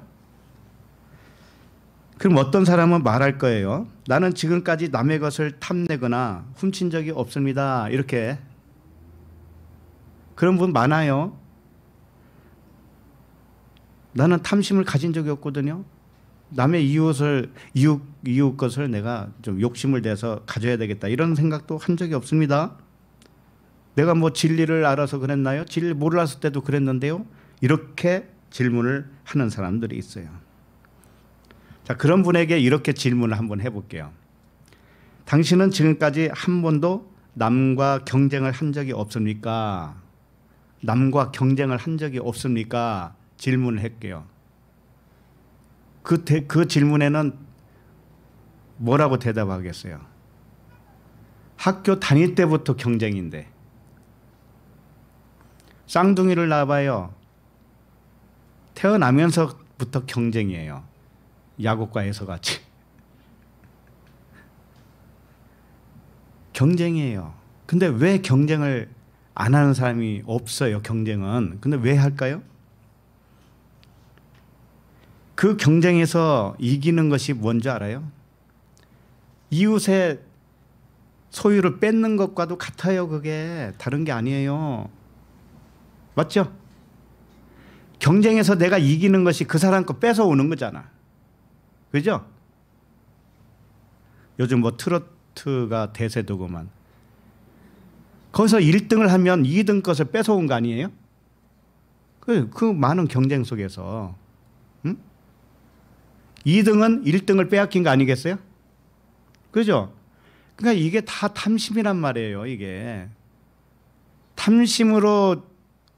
그럼 어떤 사람은 말할 거예요. 나는 지금까지 남의 것을 탐내거나 훔친 적이 없습니다. 이렇게. 그런 분 많아요. 나는 탐심을 가진 적이 없거든요. 남의 이웃을 이웃 이웃 것을 내가 좀 욕심을 내서 가져야 되겠다 이런 생각도 한 적이 없습니다. 내가 뭐 진리를 알아서 그랬나요? 진리 몰랐을 때도 그랬는데요. 이렇게 질문을 하는 사람들이 있어요. 자, 그런 분에게 이렇게 질문을 한번 해볼게요. 당신은 지금까지 한 번도 남과 경쟁을 한 적이 없습니까? 남과 경쟁을 한 적이 없습니까? 질문을 할게요. 그, 대, 그 질문에는 뭐라고 대답하겠어요? 학교 다닐 때부터 경쟁인데. 쌍둥이를 낳아봐요. 태어나면서부터 경쟁이에요. 야곱과 에서 같이 경쟁이에요. 근데 왜 경쟁을 안 하는 사람이 없어요, 경쟁은. 근데 왜 할까요? 그 경쟁에서 이기는 것이 뭔지 알아요? 이웃의 소유를 뺏는 것과도 같아요, 그게. 다른 게 아니에요. 맞죠? 경쟁에서 내가 이기는 것이 그 사람 거 뺏어오는 거잖아. 그죠? 요즘 뭐 트로트가 대세도구만. 거기서 1등을 하면 2등 것을 뺏어온 거 아니에요? 그, 그 많은 경쟁 속에서. 응? 2등은 1등을 빼앗긴 거 아니겠어요? 그죠? 그러니까 이게 다 탐심이란 말이에요, 이게. 탐심으로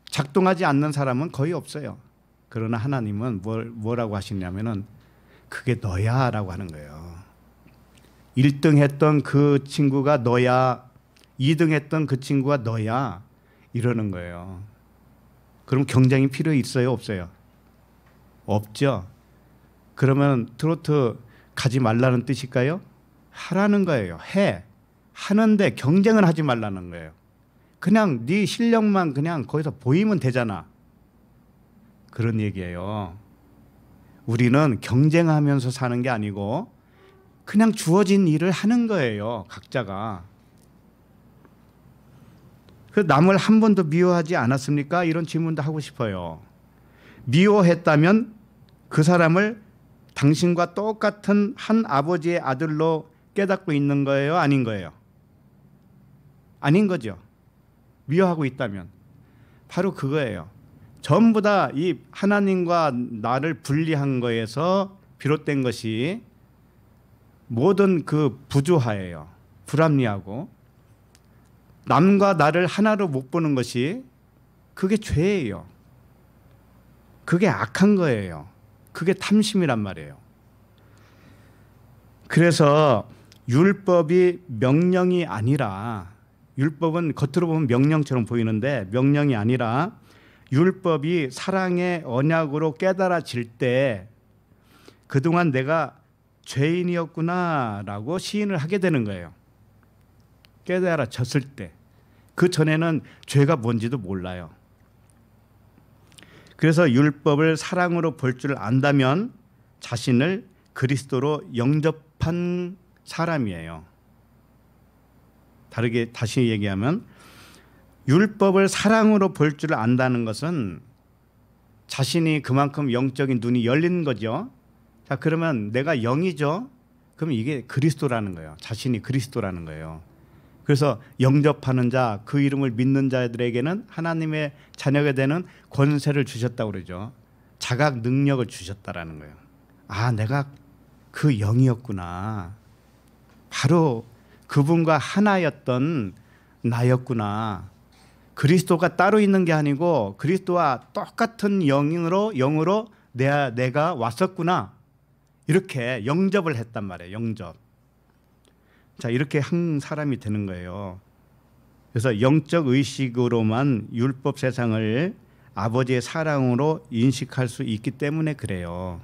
작동하지 않는 사람은 거의 없어요. 그러나 하나님은 뭘, 뭐라고 하시냐면은 그게 너야 라고 하는 거예요. 1등 했던 그 친구가 너야. 2등 했던 그 친구가 너야. 이러는 거예요. 그럼 경쟁이 필요 있어요? 없어요? 없죠. 그러면 트로트 가지 말라는 뜻일까요? 하라는 거예요. 해. 하는데 경쟁은 하지 말라는 거예요. 그냥 네 실력만 그냥 거기서 보이면 되잖아. 그런 얘기예요. 우리는 경쟁하면서 사는 게 아니고 그냥 주어진 일을 하는 거예요. 각자가. 그 남을 한 번도 미워하지 않았습니까? 이런 질문도 하고 싶어요. 미워했다면 그 사람을 당신과 똑같은 한 아버지의 아들로 깨닫고 있는 거예요? 아닌 거예요? 아닌 거죠. 미워하고 있다면. 바로 그거예요. 전부 다 이 하나님과 나를 분리한 거에서 비롯된 것이 모든 그 부조화예요. 불합리하고 남과 나를 하나로 못 보는 것이 그게 죄예요. 그게 악한 거예요. 그게 탐심이란 말이에요. 그래서 율법이 명령이 아니라 율법은 겉으로 보면 명령처럼 보이는데 명령이 아니라 율법이 사랑의 언약으로 깨달아질 때 그동안 내가 죄인이었구나라고 시인을 하게 되는 거예요. 깨달아졌을 때. 그 전에는 죄가 뭔지도 몰라요. 그래서 율법을 사랑으로 볼 줄 안다면 자신을 그리스도로 영접한 사람이에요. 다르게 다시 얘기하면 율법을 사랑으로 볼 줄 안다는 것은 자신이 그만큼 영적인 눈이 열린 거죠. 자, 그러면 내가 영이죠. 그럼 이게 그리스도라는 거예요. 자신이 그리스도라는 거예요. 그래서 영접하는 자, 그 이름을 믿는 자들에게는 하나님의 자녀가 되는 권세를 주셨다고 그러죠. 자각 능력을 주셨다라는 거예요. 아, 내가 그 영이었구나. 바로 그분과 하나였던 나였구나. 그리스도가 따로 있는 게 아니고 그리스도와 똑같은 영으로 영으로 내가 내가 왔었구나 이렇게 영접을 했단 말이에요. 영접. 자 이렇게 한 사람이 되는 거예요. 그래서 영적 의식으로만 율법 세상을 아버지의 사랑으로 인식할 수 있기 때문에 그래요.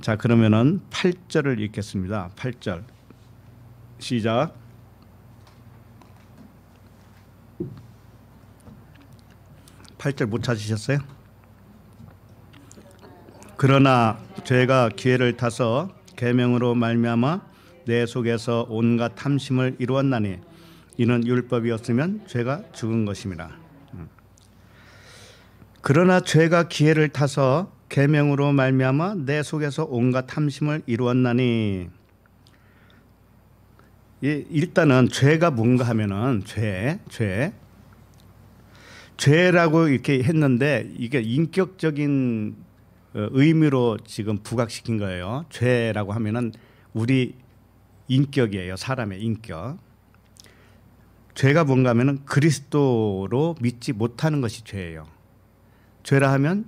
자 그러면은 8절을 읽겠습니다. 8절 시작. 8절 못 찾으셨어요? 그러나 죄가 기회를 타서 계명으로 말미암아 내 속에서 온갖 탐심을 이루었나니 이는 율법이었으면 죄가 죽은 것입니다. 음. 그러나 죄가 기회를 타서 계명으로 말미암아 내 속에서 온갖 탐심을 이루었나니 일단은 죄가 뭔가 하면은 죄, 죄 죄라고 이렇게 했는데 이게 인격적인 어, 의미로 지금 부각시킨 거예요. 죄라고 하면은 우리 인격이에요. 사람의 인격. 죄가 뭔가 면은 그리스도로 믿지 못하는 것이 죄예요. 죄라 하면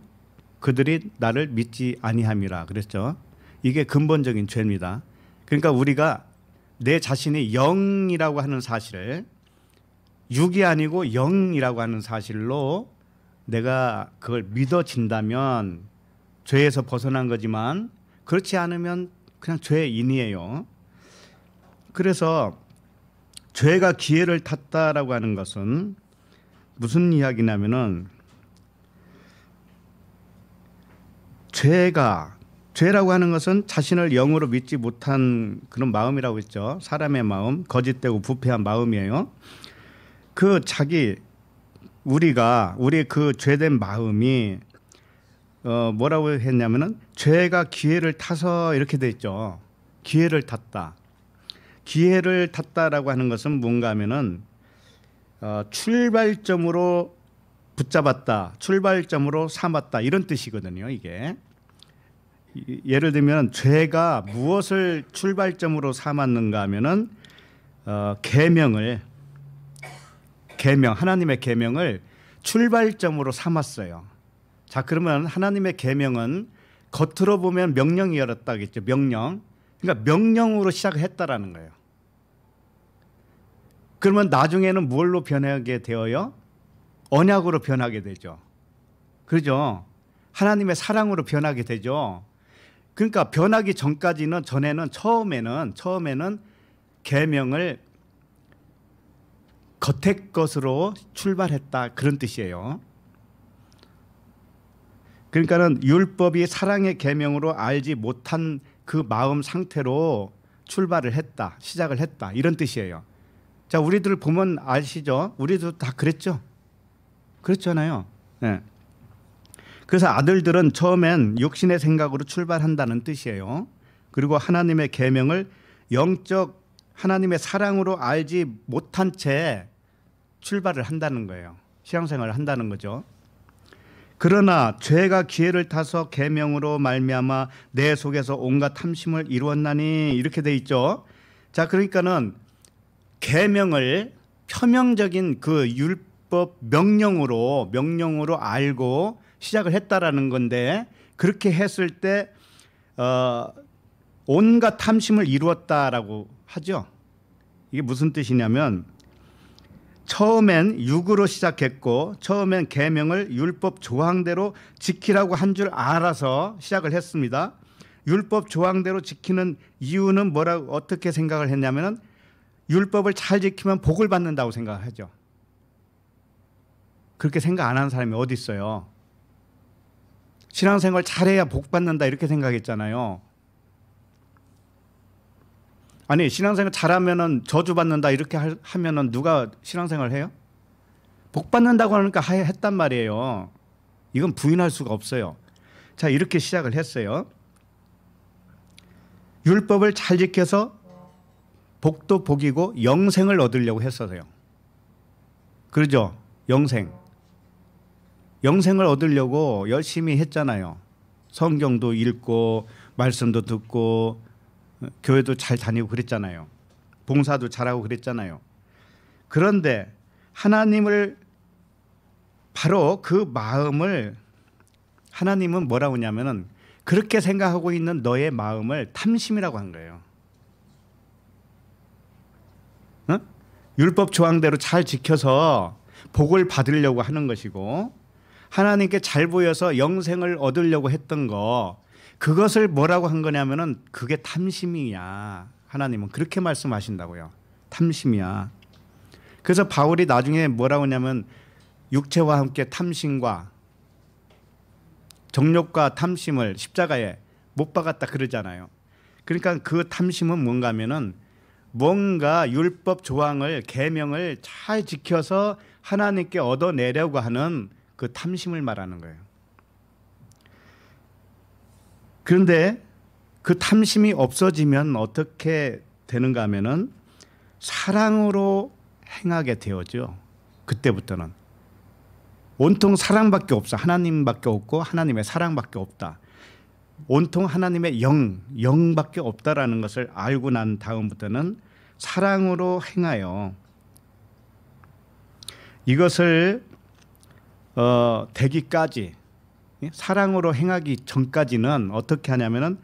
그들이 나를 믿지 아니함이라 그랬죠. 이게 근본적인 죄입니다. 그러니까 우리가 내 자신이 영이라고 하는 사실을 6이 아니고 0이라고 하는 사실로 내가 그걸 믿어진다면 죄에서 벗어난 거지만 그렇지 않으면 그냥 죄인이에요. 그래서 죄가 기회를 탔다라고 하는 것은 무슨 이야기냐면은 죄가 죄라고 하는 것은 자신을 영으로 믿지 못한 그런 마음이라고 했죠. 사람의 마음, 거짓되고 부패한 마음이에요. 그 자기 우리가 우리그 죄된 마음이 어 뭐라고 했냐면은 죄가 기회를 타서 이렇게 돼 있죠. 기회를 탔다. 기회를 탔다라고 하는 것은 뭔가 하면은 어 출발점으로 붙잡았다. 출발점으로 삼았다. 이런 뜻이거든요, 이게. 예를 들면 죄가 무엇을 출발점으로 삼았는가 하면은 어 계명을 계명 하나님의 계명을 출발점으로 삼았어요. 자 그러면 하나님의 계명은 겉으로 보면 명령이었다겠죠. 명령. 그러니까 명령으로 시작했다라는 거예요. 그러면 나중에는 뭘로 변하게 되어요? 언약으로 변하게 되죠. 그죠? 하나님의 사랑으로 변하게 되죠. 그러니까 변하기 전까지는 전에는 처음에는 처음에는 계명을 겉의 것으로 출발했다 그런 뜻이에요. 그러니까는 율법이 사랑의 계명으로 알지 못한 그 마음 상태로 출발을 했다 시작을 했다 이런 뜻이에요. 자 우리들 보면 아시죠? 우리도 다 그랬죠. 그렇잖아요. 네. 그래서 아들들은 처음엔 육신의 생각으로 출발한다는 뜻이에요. 그리고 하나님의 계명을 영적 하나님의 사랑으로 알지 못한 채 출발을 한다는 거예요. 신앙생활을 한다는 거죠. 그러나 죄가 기회를 타서 계명으로 말미암아 내 속에서 온갖 탐심을 이루었나니 이렇게 돼 있죠. 자, 그러니까는 계명을 표명적인 그 율법 명령으로 명령으로 알고 시작을 했다라는 건데 그렇게 했을 때 어, 온갖 탐심을 이루었다라고 하죠. 이게 무슨 뜻이냐면 처음엔 육으로 시작했고 처음엔 계명을 율법 조항대로 지키라고 한 줄 알아서 시작을 했습니다. 율법 조항대로 지키는 이유는 뭐라고 어떻게 생각을 했냐면은 율법을 잘 지키면 복을 받는다고 생각하죠. 그렇게 생각 안 하는 사람이 어디 있어요? 신앙생활 잘해야 복 받는다 이렇게 생각했잖아요. 아니 신앙생활 잘하면은 저주받는다 이렇게 할, 하면은 누가 신앙생활 해요? 복 받는다고 하니까 하 했단 말이에요. 이건 부인할 수가 없어요. 자 이렇게 시작을 했어요. 율법을 잘 지켜서 복도 복이고 영생을 얻으려고 했어요. 그러죠? 영생. 영생을 얻으려고 열심히 했잖아요. 성경도 읽고 말씀도 듣고 교회도 잘 다니고 그랬잖아요. 봉사도 잘하고 그랬잖아요. 그런데 하나님을 바로 그 마음을 하나님은 뭐라고 하냐면은 그렇게 생각하고 있는 너의 마음을 탐심이라고 한 거예요. 응? 율법 조항대로 잘 지켜서 복을 받으려고 하는 것이고 하나님께 잘 보여서 영생을 얻으려고 했던 거 그것을 뭐라고 한 거냐면은 그게 탐심이야. 하나님은 그렇게 말씀하신다고요. 탐심이야. 그래서 바울이 나중에 뭐라고 하냐면 육체와 함께 탐심과 정욕과 탐심을 십자가에 못 박았다 그러잖아요. 그러니까 그 탐심은 뭔가 하면은 뭔가 율법 조항을 계명을 잘 지켜서 하나님께 얻어내려고 하는 그 탐심을 말하는 거예요. 그런데 그 탐심이 없어지면 어떻게 되는가 하면은 사랑으로 행하게 되어죠. 그때부터는 온통 사랑밖에 없어. 하나님밖에 없고 하나님의 사랑밖에 없다. 온통 하나님의 영, 영밖에 없다라는 것을 알고 난 다음부터는 사랑으로 행하여 이것을 어, 되기까지 예? 사랑으로 행하기 전까지는 어떻게 하냐면은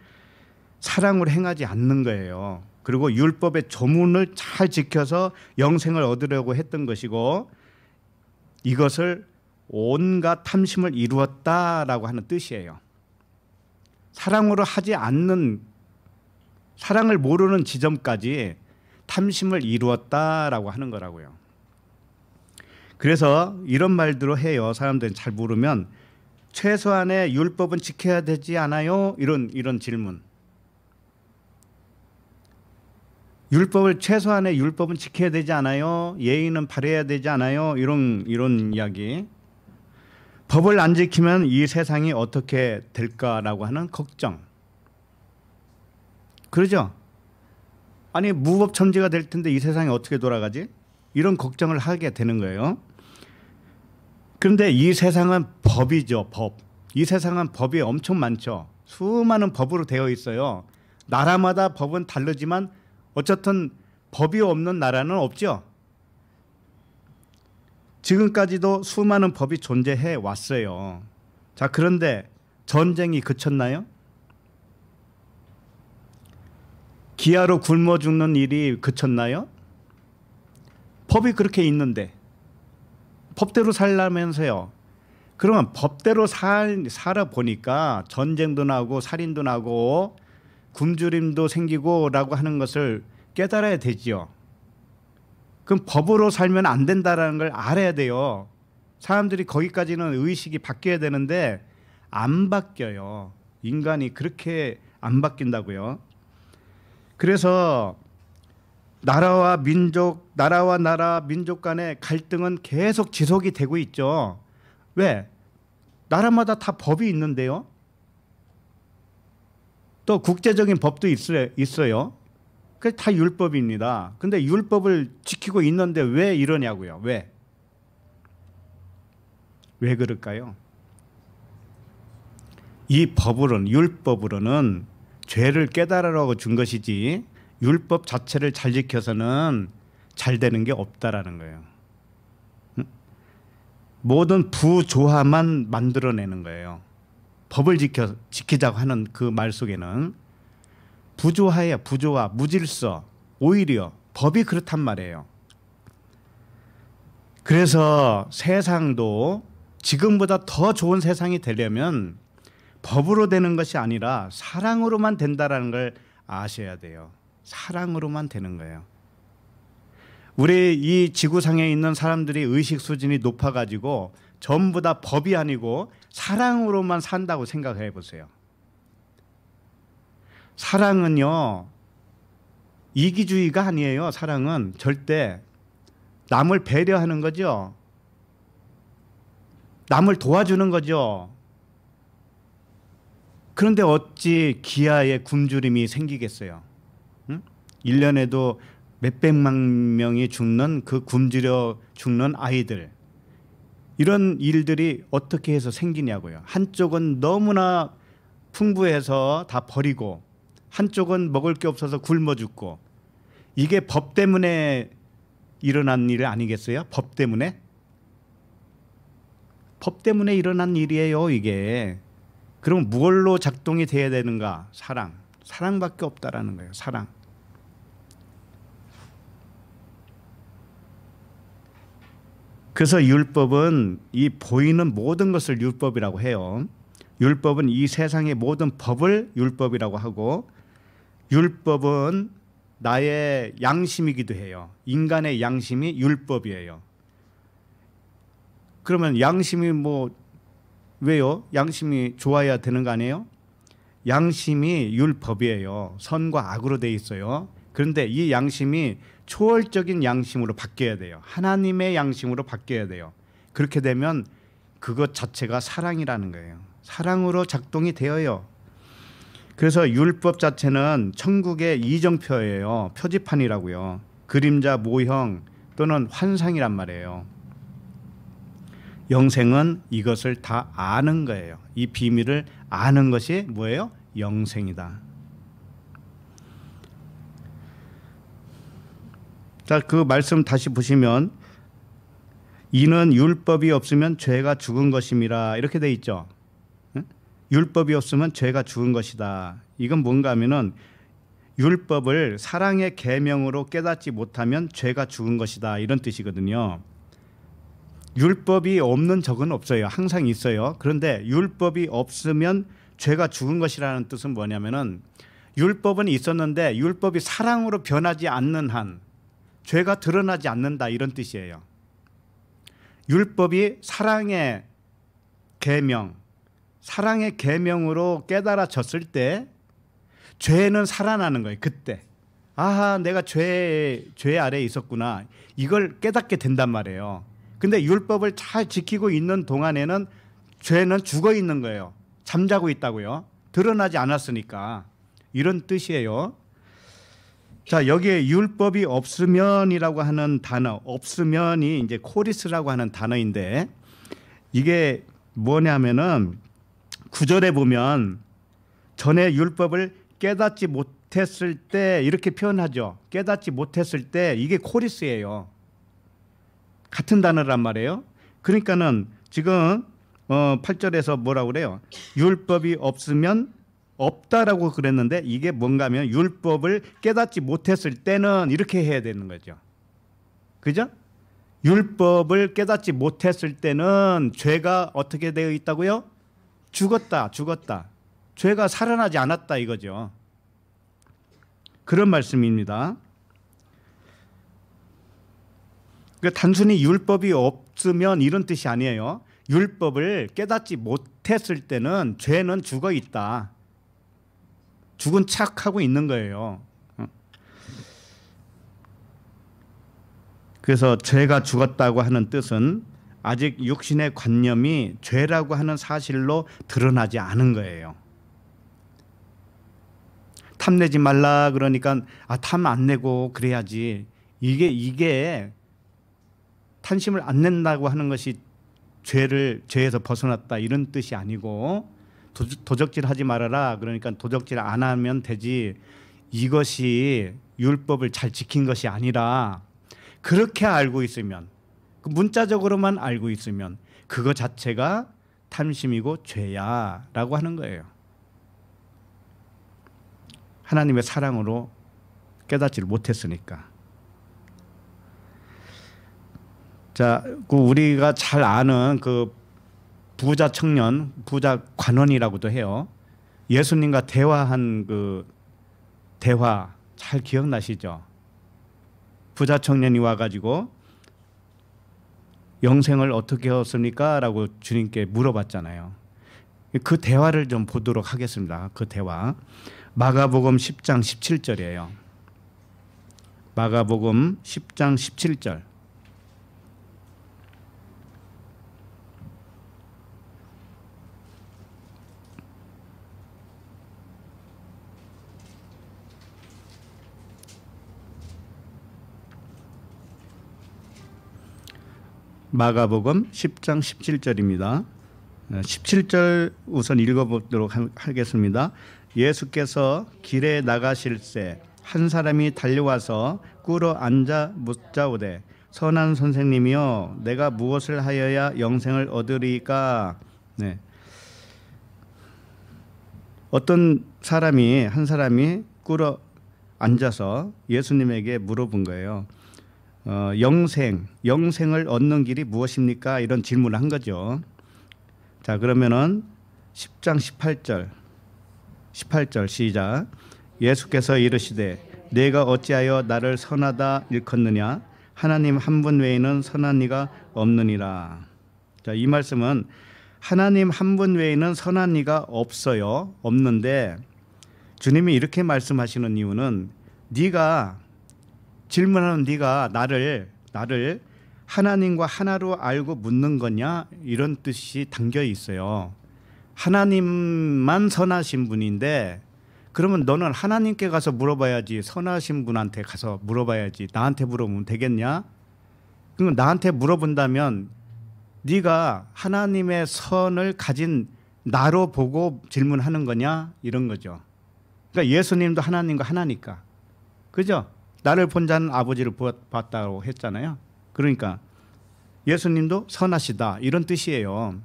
사랑으로 행하지 않는 거예요. 그리고 율법의 조문을 잘 지켜서 영생을 얻으려고 했던 것이고 이것을 온갖 탐심을 이루었다라고 하는 뜻이에요. 사랑으로 하지 않는 사랑을 모르는 지점까지 탐심을 이루었다라고 하는 거라고요. 그래서 이런 말들로 해요. 사람들이 잘 모르면 최소한의 율법은 지켜야 되지 않아요? 이런 이런 질문. 율법을 최소한의 율법은 지켜야 되지 않아요? 예의는 바래야 되지 않아요? 이런 이런 이야기. 법을 안 지키면 이 세상이 어떻게 될까라고 하는 걱정. 그러죠? 아니 무법 천지가 될 텐데 이 세상이 어떻게 돌아가지? 이런 걱정을 하게 되는 거예요. 그런데 이 세상은 법이죠, 법. 이 세상은 법이 엄청 많죠. 수많은 법으로 되어 있어요. 나라마다 법은 다르지만 어쨌든 법이 없는 나라는 없죠. 지금까지도 수많은 법이 존재해 왔어요. 자, 그런데 전쟁이 그쳤나요? 기아로 굶어 죽는 일이 그쳤나요? 법이 그렇게 있는데 법대로 살라면서요. 그러면 법대로 살, 살아보니까 전쟁도 나고 살인도 나고 굶주림도 생기고 라고 하는 것을 깨달아야 되지요. 그럼 법으로 살면 안 된다라는 걸 알아야 돼요. 사람들이 거기까지는 의식이 바뀌어야 되는데 안 바뀌어요. 인간이 그렇게 안 바뀐다고요. 그래서 나라와 민족, 나라와 나라, 민족 간의 갈등은 계속 지속이 되고 있죠. 왜? 나라마다 다 법이 있는데요. 또 국제적인 법도 있어요. 그게 다 율법입니다. 근데 율법을 지키고 있는데 왜 이러냐고요. 왜? 왜 그럴까요? 이 법으로는 율법으로는 죄를 깨달으라고 준 것이지 율법 자체를 잘 지켜서는 잘 되는 게 없다라는 거예요. 모든 부조화만 만들어내는 거예요. 법을 지켜 지키자고 하는 그 말 속에는 부조화야 부조화 무질서 오히려 법이 그렇단 말이에요. 그래서 세상도 지금보다 더 좋은 세상이 되려면 법으로 되는 것이 아니라 사랑으로만 된다는걸 아셔야 돼요. 사랑으로만 되는 거예요. 우리 이 지구상에 있는 사람들이 의식 수준이 높아가지고 전부 다 법이 아니고 사랑으로만 산다고 생각해 보세요. 사랑은요, 이기주의가 아니에요. 사랑은 절대 남을 배려하는 거죠. 남을 도와주는 거죠. 그런데 어찌 기아의 굶주림이 생기겠어요? 1년에도 몇백만 명이 죽는 그 굶주려 죽는 아이들 이런 일들이 어떻게 해서 생기냐고요. 한쪽은 너무나 풍부해서 다 버리고 한쪽은 먹을 게 없어서 굶어 죽고 이게 법 때문에 일어난 일 아니겠어요? 법 때문에? 법 때문에 일어난 일이에요, 이게. 그럼 무얼로 작동이 돼야 되는가? 사랑. 사랑밖에 없다라는 거예요. 사랑. 그래서 율법은 이 보이는 모든 것을 율법이라고 해요. 율법은 이 세상의 모든 법을 율법이라고 하고 율법은 나의 양심이기도 해요. 인간의 양심이 율법이에요. 그러면 양심이 뭐 왜요? 양심이 좋아야 되는 거 아니에요? 양심이 율법이에요. 선과 악으로 돼 있어요. 그런데 이 양심이 초월적인 양심으로 바뀌어야 돼요. 하나님의 양심으로 바뀌어야 돼요. 그렇게 되면 그것 자체가 사랑이라는 거예요. 사랑으로 작동이 되어요. 그래서 율법 자체는 천국의 이정표예요. 표지판이라고요. 그림자 모형 또는 환상이란 말이에요. 영생은 이것을 다 아는 거예요. 이 비밀을 아는 것이 뭐예요? 영생이다. 자, 그 말씀 다시 보시면 이는 율법이 없으면 죄가 죽은 것임이라 이렇게 돼 있죠. 율법이 없으면 죄가 죽은 것이다. 이건 뭔가 하면은 율법을 사랑의 계명으로 깨닫지 못하면 죄가 죽은 것이다. 이런 뜻이거든요. 율법이 없는 적은 없어요. 항상 있어요. 그런데 율법이 없으면 죄가 죽은 것이라는 뜻은 뭐냐면은 율법은 있었는데 율법이 사랑으로 변하지 않는 한 죄가 드러나지 않는다 이런 뜻이에요. 율법이 사랑의 계명, 사랑의 계명으로 깨달아졌을 때 죄는 살아나는 거예요. 그때. 아, 내가 죄, 죄 아래에 있었구나. 이걸 깨닫게 된단 말이에요. 근데 율법을 잘 지키고 있는 동안에는 죄는 죽어 있는 거예요. 잠자고 있다고요. 드러나지 않았으니까. 이런 뜻이에요. 자 여기에 율법이 없으면이라고 하는 단어 없으면이 이제 코리스라고 하는 단어인데 이게 뭐냐면은 구절에 보면 전에 율법을 깨닫지 못했을 때 이렇게 표현하죠. 깨닫지 못했을 때 이게 코리스예요. 같은 단어란 말이에요. 그러니까는 지금 어 8절에서 뭐라고 그래요? 율법이 없으면 없다라고 그랬는데 이게 뭔가면 하 율법을 깨닫지 못했을 때는 이렇게 해야 되는 거죠. 그죠? 율법을 깨닫지 못했을 때는 죄가 어떻게 되어 있다고요? 죽었다, 죽었다. 죄가 살아나지 않았다 이거죠. 그런 말씀입니다. 그 단순히 율법이 없으면 이런 뜻이 아니에요. 율법을 깨닫지 못했을 때는 죄는 죽어 있다. 죽은 착 하고 있는 거예요. 어. 그래서 죄가 죽었다고 하는 뜻은 아직 육신의 관념이 죄라고 하는 사실로 드러나지 않은 거예요. 탐내지 말라 그러니까 아, 탐 안 내고 그래야지. 이게 이게 탄심을 안 낸다고 하는 것이 죄를 죄에서 벗어났다 이런 뜻이 아니고 도적질 하지 말아라. 그러니까 도적질 안 하면 되지. 이것이 율법을 잘 지킨 것이 아니라 그렇게 알고 있으면 그 문자적으로만 알고 있으면 그거 자체가 탐심이고 죄야라고 하는 거예요. 하나님의 사랑으로 깨닫지를 못했으니까. 자, 그 우리가 잘 아는 그 부자 청년, 부자 관원이라고도 해요. 예수님과 대화한 그 대화 잘 기억나시죠? 부자 청년이 와가지고 영생을 어떻게 얻습니까? 라고 주님께 물어봤잖아요. 그 대화를 좀 보도록 하겠습니다. 그 대화. 마가복음 10장 17절이에요. 마가복음 10장 17절. 마가복음 10장 17절입니다. 17절 우선 읽어보도록 하겠습니다. 예수께서 길에 나가실세 한 사람이 달려와서 꿇어 앉아 묻자오되 선한 선생님이여 내가 무엇을 하여야 영생을 얻으리까 네. 어떤 사람이 한 사람이 꿇어 앉아서 예수님에게 물어본 거예요. 어, 영생, 영생을 얻는 길이 무엇입니까? 이런 질문을 한 거죠. 자, 그러면은 10장 18절. 18절 시작. 예수께서 이르시되 내가 어찌하여 나를 선하다 일컫느냐 하나님 한 분 외에는 선한 이가 없느니라. 자, 이 말씀은 하나님 한 분 외에는 선한 이가 없어요. 없는데 주님이 이렇게 말씀하시는 이유는 네가 질문하는 네가 나를 나를 하나님과 하나로 알고 묻는 거냐 이런 뜻이 담겨 있어요. 하나님만 선하신 분인데 그러면 너는 하나님께 가서 물어봐야지 선하신 분한테 가서 물어봐야지 나한테 물어보면 되겠냐? 그럼 나한테 물어본다면 네가 하나님의 선을 가진 나로 보고 질문하는 거냐 이런 거죠. 그러니까 예수님도 하나님과 하나니까 그죠? 나를 본 자는 아버지를 봤다고 했잖아요. 그러니까 예수님도 선하시다 이런 뜻이에요.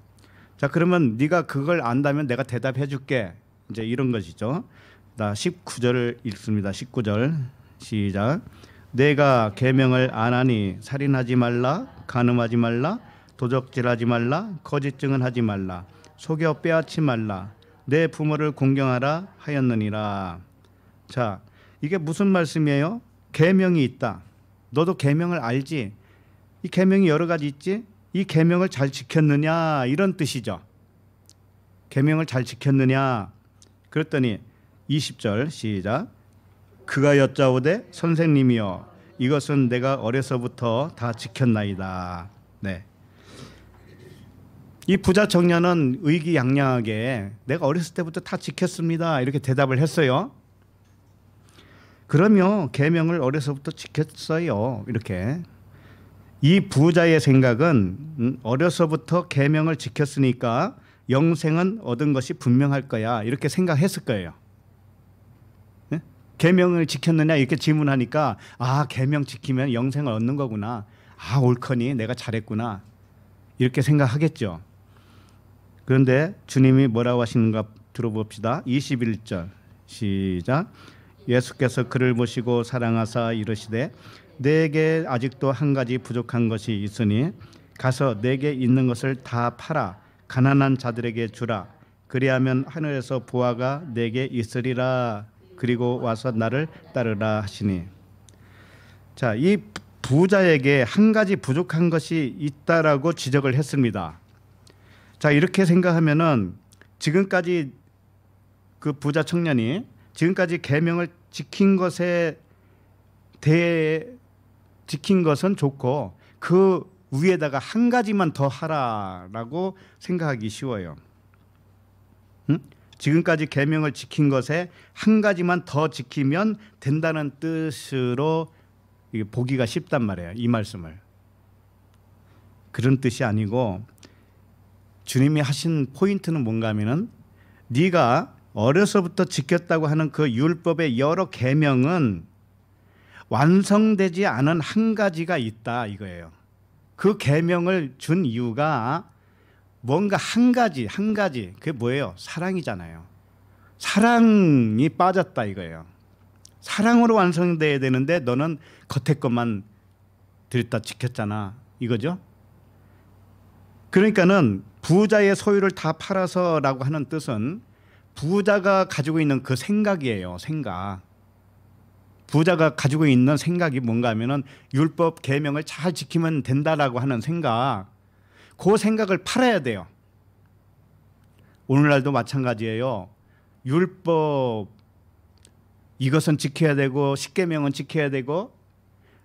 자 그러면 네가 그걸 안다면 내가 대답해 줄게 이제 이런 것이죠. 나 19절을 읽습니다. 19절 시작. 내가 계명을 안 하니 살인하지 말라, 간음하지 말라, 도적질하지 말라, 거짓 증언하지 말라, 속여 빼앗지 말라, 내 부모를 공경하라 하였느니라. 자, 이게 무슨 말씀이에요? 계명이 있다. 너도 계명을 알지? 이 계명이 여러 가지 있지? 이 계명을 잘 지켰느냐 이런 뜻이죠. 계명을 잘 지켰느냐 그랬더니 20절 시작 그가 여짜오되 선생님이여 이것은 내가 어려서부터 다 지켰나이다. 네. 이 부자 청년은 의기양양하게 내가 어렸을 때부터 다 지켰습니다. 이렇게 대답을 했어요. 그러면 계명을 어려서부터 지켰어요. 이렇게 이 부자의 생각은 어려서부터 계명을 지켰으니까 영생은 얻은 것이 분명할 거야 이렇게 생각했을 거예요. 네? 계명을 지켰느냐 이렇게 질문하니까 아 계명 지키면 영생을 얻는 거구나 아 옳거니 내가 잘했구나 이렇게 생각하겠죠. 그런데 주님이 뭐라고 하시는가 들어봅시다. 21절 시작. 예수께서 그를 모시고 사랑하사 이르시되 내게 아직도 한 가지 부족한 것이 있으니 가서 내게 있는 것을 다 팔아 가난한 자들에게 주라 그리하면 하늘에서 보아가 내게 있으리라 그리고 와서 나를 따르라 하시니 자 이 부자에게 한 가지 부족한 것이 있다라고 지적을 했습니다. 자 이렇게 생각하면은 지금까지 그 부자 청년이 지금까지 계명을 지킨 것에 대해 지킨 것은 좋고 그 위에다가 한 가지만 더 하라라고 생각하기 쉬워요. 응? 지금까지 계명을 지킨 것에 한 가지만 더 지키면 된다는 뜻으로 보기가 쉽단 말이에요. 이 말씀을. 그런 뜻이 아니고 주님이 하신 포인트는 뭔가 하면은 네가 어려서부터 지켰다고 하는 그 율법의 여러 계명은 완성되지 않은 한 가지가 있다 이거예요. 그 계명을 준 이유가 뭔가 한 가지 한 가지 그게 뭐예요? 사랑이잖아요. 사랑이 빠졌다 이거예요. 사랑으로 완성돼야 되는데 너는 겉에 것만 들였다 지켰잖아 이거죠. 그러니까는 부자의 소유를 다 팔아서라고 하는 뜻은 부자가 가지고 있는 그 생각이에요. 생각. 부자가 가지고 있는 생각이 뭔가 하면은 율법 계명을 잘 지키면 된다라고 하는 생각. 그 생각을 팔아야 돼요. 오늘날도 마찬가지예요. 율법 이것은 지켜야 되고 십계명은 지켜야 되고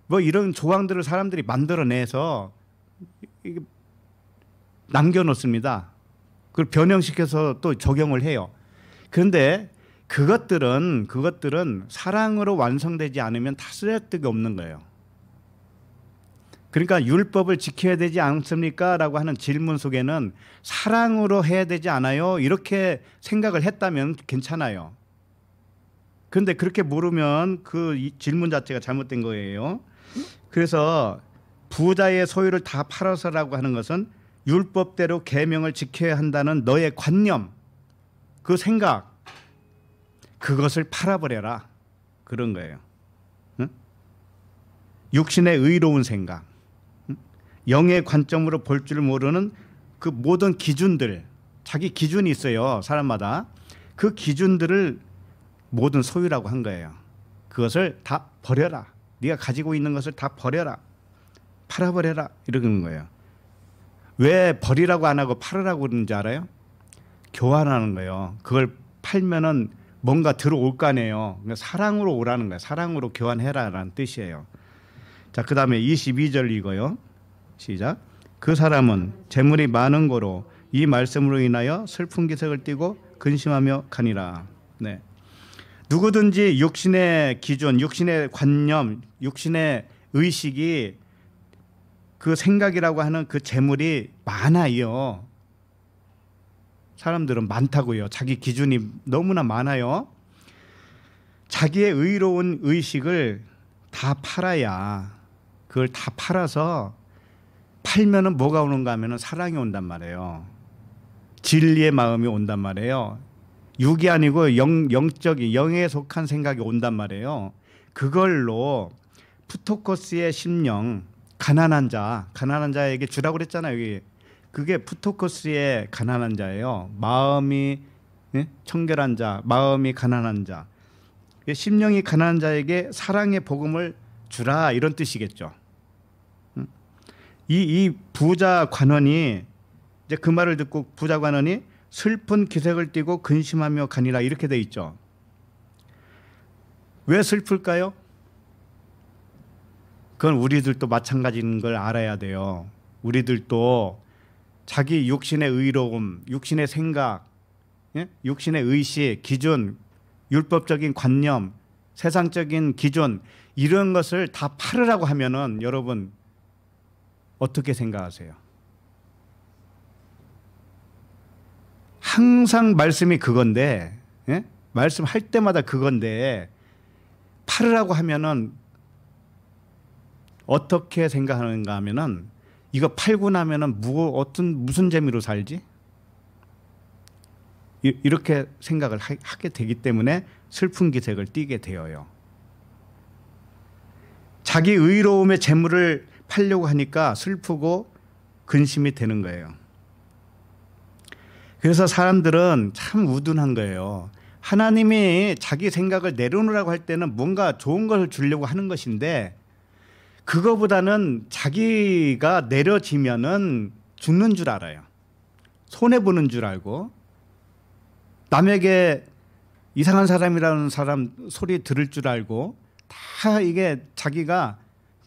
뭐 이런 조항들을 사람들이 만들어내서 남겨놓습니다. 그걸 변형시켜서 또 적용을 해요. 그런데 그것들은 그것들은 사랑으로 완성되지 않으면 다 쓰레뜨기 없는 거예요. 그러니까 율법을 지켜야 되지 않습니까라고 하는 질문 속에는 사랑으로 해야 되지 않아요 이렇게 생각을 했다면 괜찮아요. 그런데 그렇게 물으면 그 질문 자체가 잘못된 거예요. 그래서 부자의 소유를 다 팔아서라고 하는 것은 율법대로 계명을 지켜야 한다는 너의 관념 그 생각 그것을 팔아버려라 그런 거예요. 응? 육신의 의로운 생각, 응? 영의 관점으로 볼 줄 모르는 그 모든 기준들, 자기 기준이 있어요 사람마다 그 기준들을 모든 소유라고 한 거예요. 그것을 다 버려라. 네가 가지고 있는 것을 다 버려라. 팔아버려라 이러는 거예요. 왜 버리라고 안 하고 팔으라고 그러는지 알아요? 교환하는 거예요. 그걸 팔면은 뭔가 들어올 거 아니에요. 그러니까 사랑으로 오라는 거예요. 사랑으로 교환해라라는 뜻이에요. 자, 그 다음에 22절 이거요. 시작. 그 사람은 재물이 많은 거로 이 말씀으로 인하여 슬픈 기색을 띠고 근심하며 가니라. 네. 누구든지 육신의 기준, 육신의 관념, 육신의 의식이 그 생각이라고 하는 그 재물이 많아요. 사람들은 많다고요. 자기 기준이 너무나 많아요. 자기의 의로운 의식을 다 팔아야 그걸 다 팔아서 팔면은 뭐가 오는가 하면은 사랑이 온단 말이에요. 진리의 마음이 온단 말이에요. 육이 아니고 영, 영적인 영에 속한 생각이 온단 말이에요. 그걸로 푸토코스의 심령 가난한 자, 가난한 자에게 주라고 그랬잖아요. 여기 그게 푸토커스의 가난한 자예요. 마음이 예? 청결한 자, 마음이 가난한 자. 심령이 가난한 자에게 사랑의 복음을 주라 이런 뜻이겠죠. 이, 이 부자 관원이 이제 그 말을 듣고 부자 관원이 슬픈 기색을 띠고 근심하며 가니라 이렇게 돼 있죠. 왜 슬플까요? 그건 우리들도 마찬가지인 걸 알아야 돼요. 우리들도 자기 육신의 의로움, 육신의 생각, 예? 육신의 의식, 기준, 율법적인 관념, 세상적인 기준 이런 것을 다 팔으라고 하면은 여러분 어떻게 생각하세요? 항상 말씀이 그건데 예? 말씀할 때마다 그건데 팔으라고 하면은 어떻게 생각하는가 하면은 이거 팔고 나면은 무거 어떤 무슨 재미로 살지? 이, 이렇게 생각을 하, 하게 되기 때문에 슬픈 기색을 띠게 되어요. 자기 의로움의 재물을 팔려고 하니까 슬프고 근심이 되는 거예요. 그래서 사람들은 참 우둔한 거예요. 하나님이 자기 생각을 내려놓으라고 할 때는 뭔가 좋은 것을 주려고 하는 것인데 그거보다는 자기가 내려지면은 죽는 줄 알아요. 손해 보는 줄 알고 남에게 이상한 사람이라는 사람 소리 들을 줄 알고 다 이게 자기가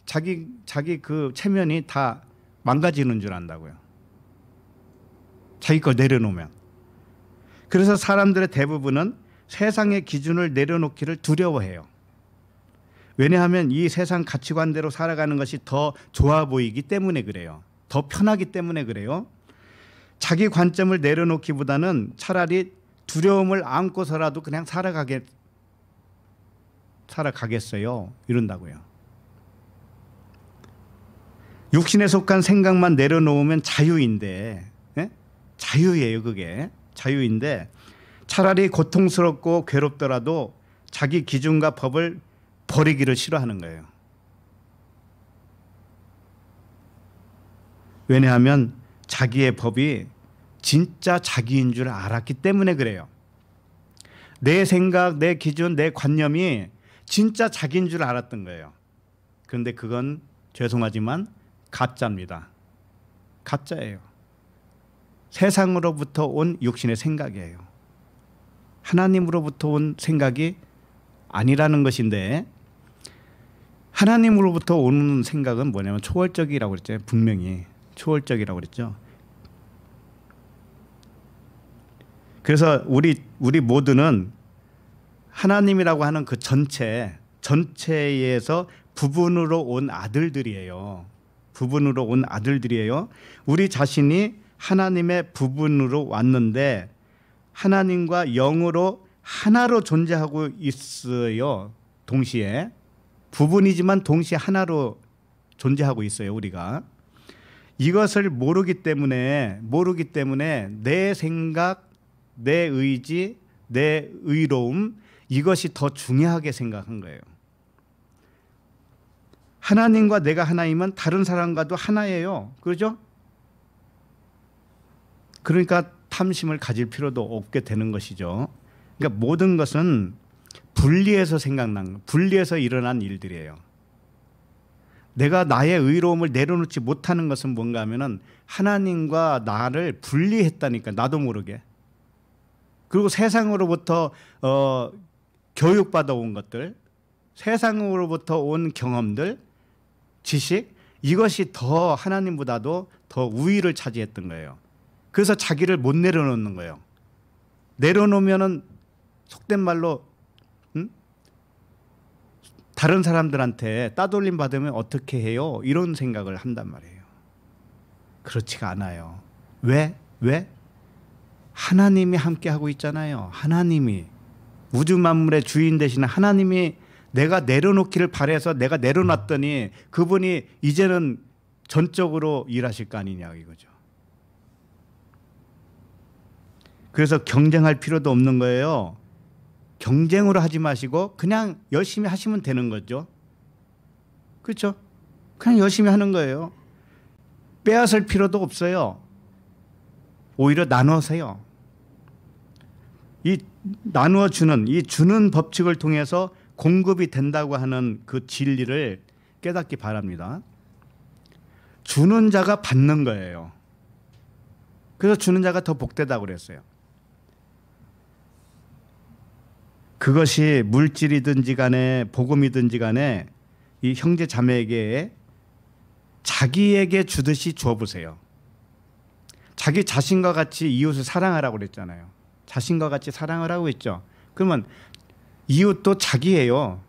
자기 자기 그 체면이 다 망가지는 줄 안다고요. 자기 걸 내려놓으면. 그래서 사람들의 대부분은 세상의 기준을 내려놓기를 두려워해요. 왜냐하면 이 세상 가치관대로 살아가는 것이 더 좋아 보이기 때문에 그래요. 더 편하기 때문에 그래요. 자기 관점을 내려놓기보다는 차라리 두려움을 안고서라도 그냥 살아가게 살아가겠어요. 이런다고요. 육신에 속한 생각만 내려놓으면 자유인데 예? 자유예요 그게 자유인데 차라리 고통스럽고 괴롭더라도 자기 기준과 법을 버리기를 싫어하는 거예요. 왜냐하면 자기의 법이 진짜 자기인 줄 알았기 때문에 그래요. 내 생각, 내 기준, 내 관념이 진짜 자기인 줄 알았던 거예요. 그런데 그건 죄송하지만 가짜입니다. 가짜예요. 세상으로부터 온 육신의 생각이에요. 하나님으로부터 온 생각이 아니라는 것인데 하나님으로부터 오는 생각은 뭐냐면 초월적이라고 그랬죠. 분명히 초월적이라고 그랬죠. 그래서 우리 우리 모두는 하나님이라고 하는 그 전체 전체에서 부분으로 온 아들들이에요. 부분으로 온 아들들이에요. 우리 자신이 하나님의 부분으로 왔는데 하나님과 영으로 하나로 존재하고 있어요. 동시에 부분이지만 동시에 하나로 존재하고 있어요, 우리가. 이것을 모르기 때문에 모르기 때문에 내 생각, 내 의지, 내 의로움 이것이 더 중요하게 생각한 거예요. 하나님과 내가 하나이면 다른 사람과도 하나예요. 그렇죠? 그러니까 탐심을 가질 필요도 없게 되는 것이죠. 그러니까 모든 것은 분리해서 생각난 분리해서 일어난 일들이에요. 내가 나의 의로움을 내려놓지 못하는 것은 뭔가 하면은 하나님과 나를 분리했다니까 나도 모르게. 그리고 세상으로부터 어, 교육받아 온 것들, 세상으로부터 온 경험들, 지식 이것이 더 하나님보다도 더 우위를 차지했던 거예요. 그래서 자기를 못 내려놓는 거예요. 내려놓으면은 속된 말로 다른 사람들한테 따돌림 받으면 어떻게 해요? 이런 생각을 한단 말이에요. 그렇지가 않아요. 왜? 왜? 하나님이 함께 하고 있잖아요. 하나님이 우주 만물의 주인 되시는 하나님이 내가 내려놓기를 바래서 내가 내려놨더니 그분이 이제는 전적으로 일하실 거 아니냐 이거죠. 그래서 경쟁할 필요도 없는 거예요. 경쟁으로 하지 마시고 그냥 열심히 하시면 되는 거죠. 그렇죠? 그냥 열심히 하는 거예요. 빼앗을 필요도 없어요. 오히려 나눠세요. 이 나누어 주는 이 주는 법칙을 통해서 공급이 된다고 하는 그 진리를 깨닫기 바랍니다. 주는 자가 받는 거예요. 그래서 주는 자가 더 복되다고 그랬어요. 그것이 물질이든지 간에 복음이든지 간에 이 형제 자매에게 자기에게 주듯이 줘 보세요. 자기 자신과 같이 이웃을 사랑하라고 그랬잖아요. 자신과 같이 사랑을 하고 있죠. 그러면 이웃도 자기예요.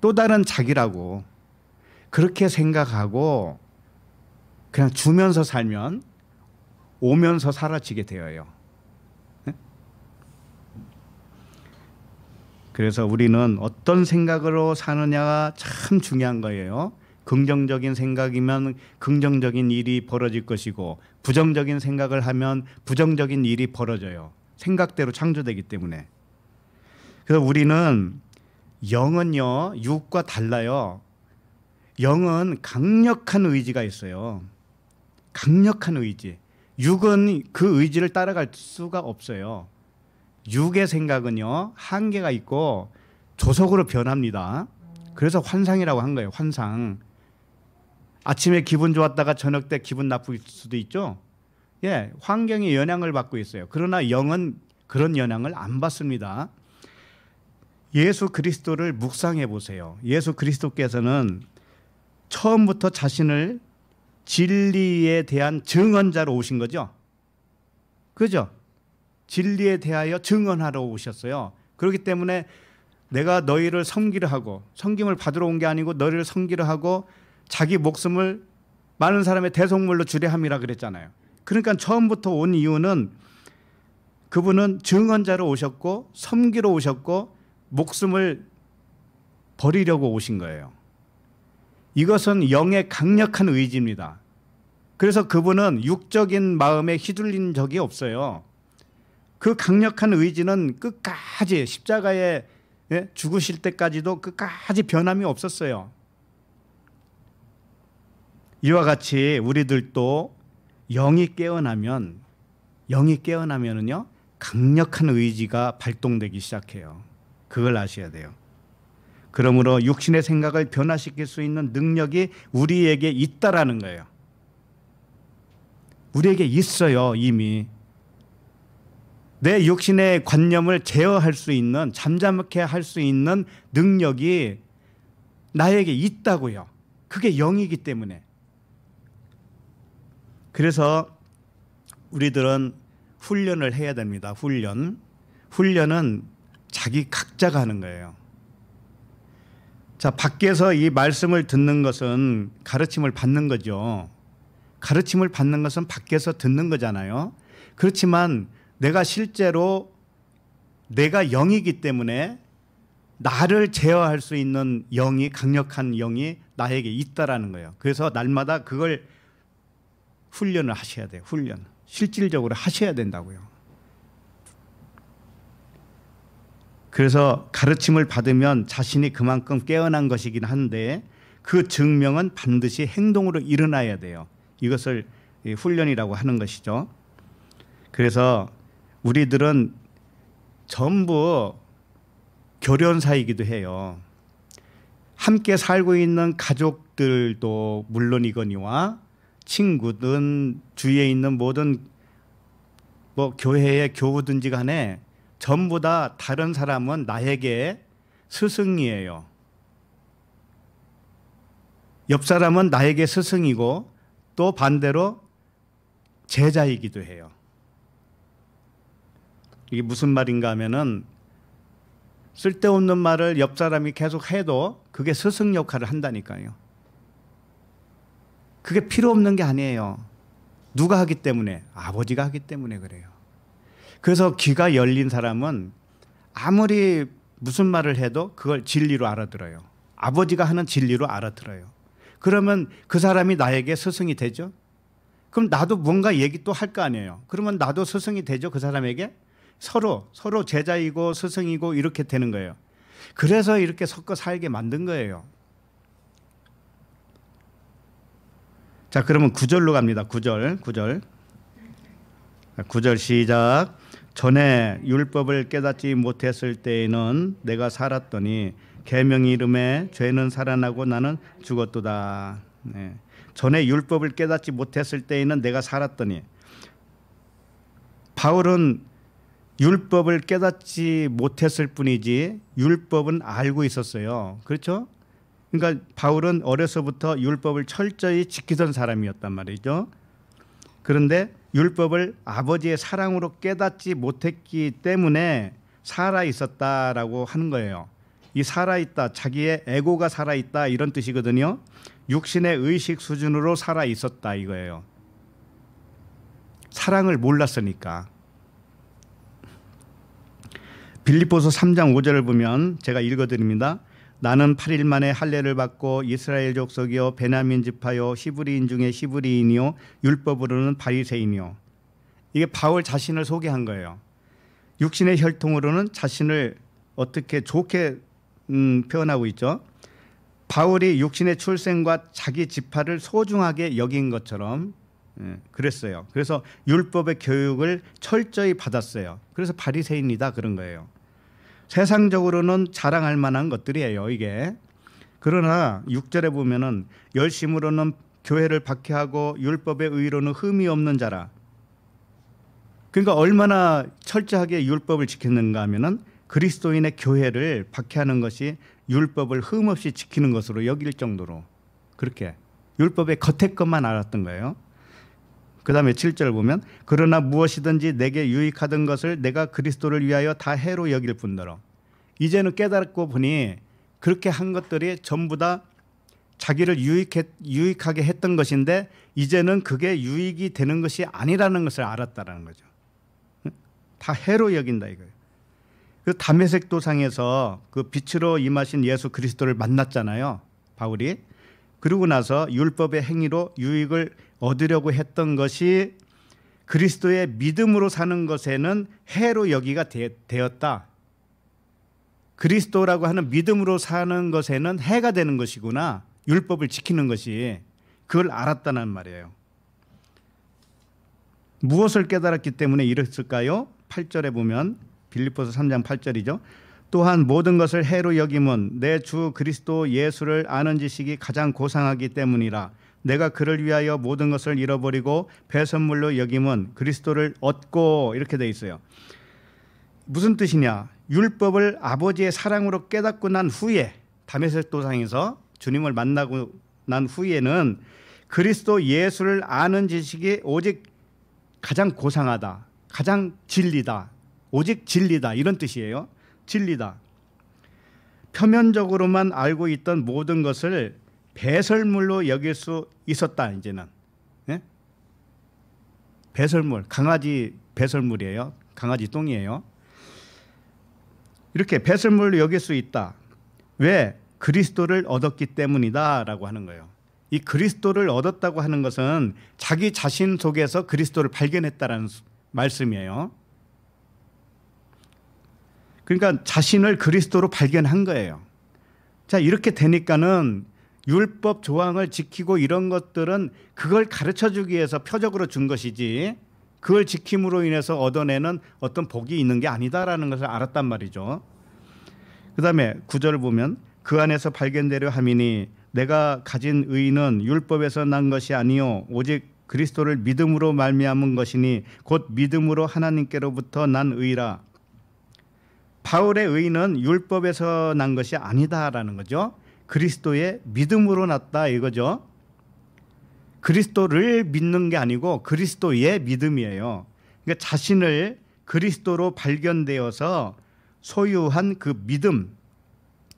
또 다른 자기라고 그렇게 생각하고 그냥 주면서 살면 오면서 사라지게 되어요. 그래서 우리는 어떤 생각으로 사느냐가 참 중요한 거예요. 긍정적인 생각이면 긍정적인 일이 벌어질 것이고 부정적인 생각을 하면 부정적인 일이 벌어져요. 생각대로 창조되기 때문에. 그래서 우리는 영은요, 육과 달라요. 영은 강력한 의지가 있어요. 강력한 의지. 육은 그 의지를 따라갈 수가 없어요. 육의 생각은요 한계가 있고 조속으로 변합니다. 그래서 환상이라고 한 거예요. 환상. 아침에 기분 좋았다가 저녁 때 기분 나쁠 수도 있죠. 예, 환경의 영향을 받고 있어요. 그러나 영은 그런 영향을 안 받습니다. 예수 그리스도를 묵상해 보세요. 예수 그리스도께서는 처음부터 자신을 진리에 대한 증언자로 오신 거죠. 그죠? 진리에 대하여 증언하러 오셨어요. 그렇기 때문에 내가 너희를 섬기려 하고 섬김을 받으러 온 게 아니고 너희를 섬기려 하고 자기 목숨을 많은 사람의 대속물로 주례 함이라 그랬잖아요. 그러니까 처음부터 온 이유는 그분은 증언자로 오셨고 섬기러 오셨고 목숨을 버리려고 오신 거예요. 이것은 영의 강력한 의지입니다. 그래서 그분은 육적인 마음에 휘둘린 적이 없어요. 그 강력한 의지는 끝까지 십자가에 예? 죽으실 때까지도 끝까지 변함이 없었어요. 이와 같이 우리들도 영이 깨어나면 영이 깨어나면은요 강력한 의지가 발동되기 시작해요. 그걸 아셔야 돼요. 그러므로 육신의 생각을 변화시킬 수 있는 능력이 우리에게 있다라는 거예요. 우리에게 있어요 이미 내 육신의 관념을 제어할 수 있는 잠잠하게할 수 있는 능력이 나에게 있다고요. 그게 영이기 때문에. 그래서 우리들은 훈련을 해야 됩니다. 훈련. 훈련은 자기 각자가 하는 거예요. 자, 밖에서 이 말씀을 듣는 것은 가르침을 받는 거죠. 가르침을 받는 것은 밖에서 듣는 거잖아요. 그렇지만 내가 실제로 내가 영이기 때문에 나를 제어할 수 있는 영이 강력한 영이 나에게 있다라는 거예요. 그래서 날마다 그걸 훈련을 하셔야 돼요. 훈련. 실질적으로 하셔야 된다고요. 그래서 가르침을 받으면 자신이 그만큼 깨어난 것이긴 한데 그 증명은 반드시 행동으로 일어나야 돼요. 이것을 훈련이라고 하는 것이죠. 그래서 우리들은 전부 결연사이기도 해요. 함께 살고 있는 가족들도 물론이거니와 친구든 주위에 있는 모든 뭐 교회의 교우든지 간에 전부 다 다른 사람은 나에게 스승이에요. 옆 사람은 나에게 스승이고 또 반대로 제자이기도 해요. 이게 무슨 말인가 하면은 쓸데없는 말을 옆 사람이 계속 해도 그게 스승 역할을 한다니까요. 그게 필요 없는 게 아니에요. 누가 하기 때문에 아버지가 하기 때문에 그래요. 그래서 귀가 열린 사람은 아무리 무슨 말을 해도 그걸 진리로 알아들어요. 아버지가 하는 진리로 알아들어요. 그러면 그 사람이 나에게 스승이 되죠? 그럼 나도 뭔가 얘기 또 할 거 아니에요. 그러면 나도 스승이 되죠? 그 사람에게? 서로 서로 제자이고 스승이고 이렇게 되는 거예요. 그래서 이렇게 섞어 살게 만든 거예요. 자, 그러면 구절로 갑니다. 구절, 구절. 구절 시작. 전에 율법을 깨닫지 못했을 때에는 내가 살았더니 계명 이름에 죄는 살아나고 나는 죽었도다. 네. 전에 율법을 깨닫지 못했을 때에는 내가 살았더니 바울은 율법을 깨닫지 못했을 뿐이지 율법은 알고 있었어요. 그렇죠? 그러니까 바울은 어려서부터 율법을 철저히 지키던 사람이었단 말이죠. 그런데 율법을 아버지의 사랑으로 깨닫지 못했기 때문에 살아 있었다라고 하는 거예요. 이 살아 있다, 자기의 에고가 살아 있다 이런 뜻이거든요. 육신의 의식 수준으로 살아 있었다 이거예요. 사랑을 몰랐으니까. 빌립보서 3장 5절을 보면 제가 읽어드립니다. 나는 8일 만에 할례를 받고 이스라엘 족속이요 베냐민 지파요 시브리인 중에 시브리인이요 율법으로는 바리새인이요. 이게 바울 자신을 소개한 거예요. 육신의 혈통으로는 자신을 어떻게 좋게 음, 표현하고 있죠. 바울이 육신의 출생과 자기 지파를 소중하게 여긴 것처럼 예, 그랬어요. 그래서 율법의 교육을 철저히 받았어요. 그래서 바리새인이다 그런 거예요. 세상적으로는 자랑할 만한 것들이에요, 이게. 그러나 6절에 보면은 열심으로는 교회를 박해하고 율법의 의로는 흠이 없는 자라. 그러니까 얼마나 철저하게 율법을 지켰는가 하면은 그리스도인의 교회를 박해하는 것이 율법을 흠 없이 지키는 것으로 여길 정도로 그렇게 율법의 겉에 것만 알았던 거예요. 그 다음에 7절 보면 그러나 무엇이든지 내게 유익하던 것을 내가 그리스도를 위하여 다 해로 여길 뿐더러 이제는 깨닫고 보니 그렇게 한 것들이 전부 다 자기를 유익해, 유익하게 했던 것인데 이제는 그게 유익이 되는 것이 아니라는 것을 알았다라는 거죠. 다 해로 여긴다 이거예요. 그 담에색 도상에서 그 빛으로 임하신 예수 그리스도를 만났잖아요. 바울이 그러고 나서 율법의 행위로 유익을 얻으려고 했던 것이 그리스도의 믿음으로 사는 것에는 해로 여기가 되, 었다 그리스도라고 하는 믿음으로 사는 것에는 해가 되는 것이구나. 율법을 지키는 것이 그걸 알았다는 말이에요. 무엇을 깨달았기 때문에 이랬을까요? 8절에 보면 빌립보서 3장 8절이죠. 또한 모든 것을 해로 여김은 내주 그리스도 예수를 아는 지식이 가장 고상하기 때문이라 내가 그를 위하여 모든 것을 잃어버리고 배선물로 여김은 그리스도를 얻고 이렇게 돼 있어요. 무슨 뜻이냐? 율법을 아버지의 사랑으로 깨닫고 난 후에 다메섹 도상에서 주님을 만나고 난 후에는 그리스도 예수를 아는 지식이 오직 가장 고상하다. 가장 진리다. 오직 진리다. 이런 뜻이에요. 진리다. 표면적으로만 알고 있던 모든 것을 배설물로 여길 수 있었다 이제는 예? 배설물 강아지 배설물이에요 강아지 똥이에요 이렇게 배설물로 여길 수 있다 왜 그리스도를 얻었기 때문이다라고 하는 거예요 이 그리스도를 얻었다고 하는 것은 자기 자신 속에서 그리스도를 발견했다라는 말씀이에요 그러니까 자신을 그리스도로 발견한 거예요 자 이렇게 되니까는 율법 조항을 지키고 이런 것들은 그걸 가르쳐 주기 위해서 표적으로 준 것이지 그걸 지킴으로 인해서 얻어내는 어떤 복이 있는 게 아니다라는 것을 알았단 말이죠. 그다음에 구절을 보면 그 안에서 발견되려 함이니 내가 가진 의는 율법에서 난 것이 아니요 오직 그리스도를 믿음으로 말미암은 것이니 곧 믿음으로 하나님께로부터 난 의라. 바울의 의는 율법에서 난 것이 아니다라는 거죠. 그리스도의 믿음으로 났다 이거죠. 그리스도를 믿는 게 아니고 그리스도의 믿음이에요. 그러니까 자신을 그리스도로 발견되어서 소유한 그 믿음,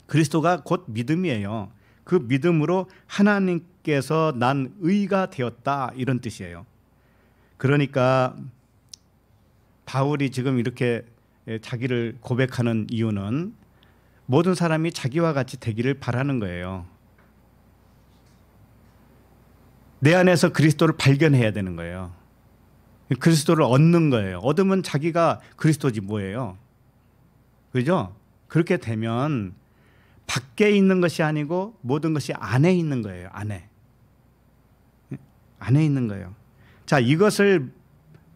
그리스도가 곧 믿음이에요. 그 믿음으로 하나님께서 난 의가 되었다 이런 뜻이에요. 그러니까 바울이 지금 이렇게 자기를 고백하는 이유는 모든 사람이 자기와 같이 되기를 바라는 거예요. 내 안에서 그리스도를 발견해야 되는 거예요. 그리스도를 얻는 거예요. 얻으면 자기가 그리스도지 뭐예요. 그죠? 그렇게 되면 밖에 있는 것이 아니고 모든 것이 안에 있는 거예요. 안에. 안에 있는 거예요. 자, 이것을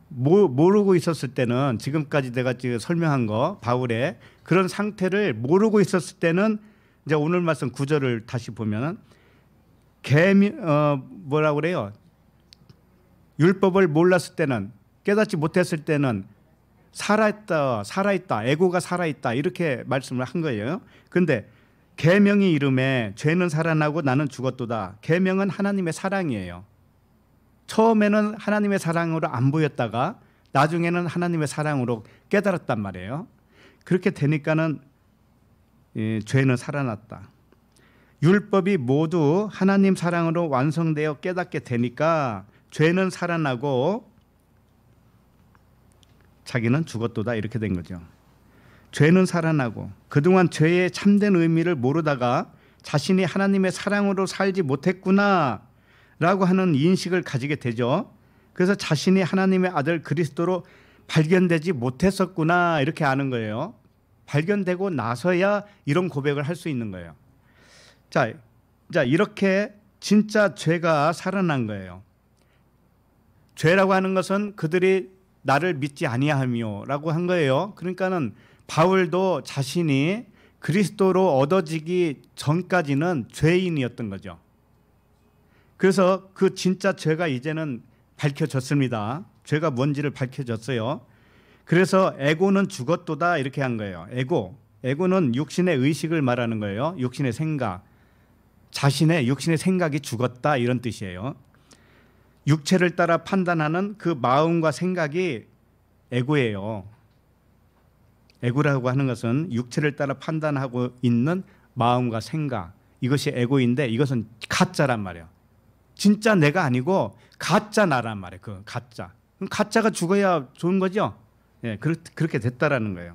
모르고 있었을 때는 지금까지 내가 지금 설명한 거 바울의 그런 상태를 모르고 있었을 때는 이제 오늘 말씀 구절을 다시 보면은 개미 어 뭐라 그래요? 율법을 몰랐을 때는 깨닫지 못했을 때는 살아있다, 살아있다, 에고가 살아있다 이렇게 말씀을 한 거예요. 근데 계명이 이름에 죄는 살아나고 나는 죽었도다. 계명은 하나님의 사랑이에요. 처음에는 하나님의 사랑으로 안 보였다가 나중에는 하나님의 사랑으로 깨달았단 말이에요. 그렇게 되니까는 예, 죄는 살아났다. 율법이 모두 하나님 사랑으로 완성되어 깨닫게 되니까 죄는 살아나고 자기는 죽었도다 이렇게 된 거죠. 죄는 살아나고 그동안 죄의 참된 의미를 모르다가 자신이 하나님의 사랑으로 살지 못했구나 라고 하는 인식을 가지게 되죠. 그래서 자신이 하나님의 아들 그리스도로 발견되지 못했었구나 이렇게 아는 거예요. 발견되고 나서야 이런 고백을 할 수 있는 거예요. 자, 자 이렇게 진짜 죄가 살아난 거예요. 죄라고 하는 것은 그들이 나를 믿지 아니하며라고 한 거예요. 그러니까는 바울도 자신이 그리스도로 얻어지기 전까지는 죄인이었던 거죠. 그래서 그 진짜 죄가 이제는 밝혀졌습니다. 죄가 뭔지를 밝혀졌어요 그래서 에고는 죽었도다 이렇게 한 거예요. 에고. 에고는 육신의 의식을 말하는 거예요. 육신의 생각. 자신의 육신의 생각이 죽었다 이런 뜻이에요. 육체를 따라 판단하는 그 마음과 생각이 에고예요. 에고라고 하는 것은 육체를 따라 판단하고 있는 마음과 생각 이것이 에고인데 이것은 가짜란 말이에요. 진짜 내가 아니고 가짜 나란 말이에요. 그 가짜. 가짜가 죽어야 좋은 거죠. 예, 그렇, 그렇게 됐다라는 거예요.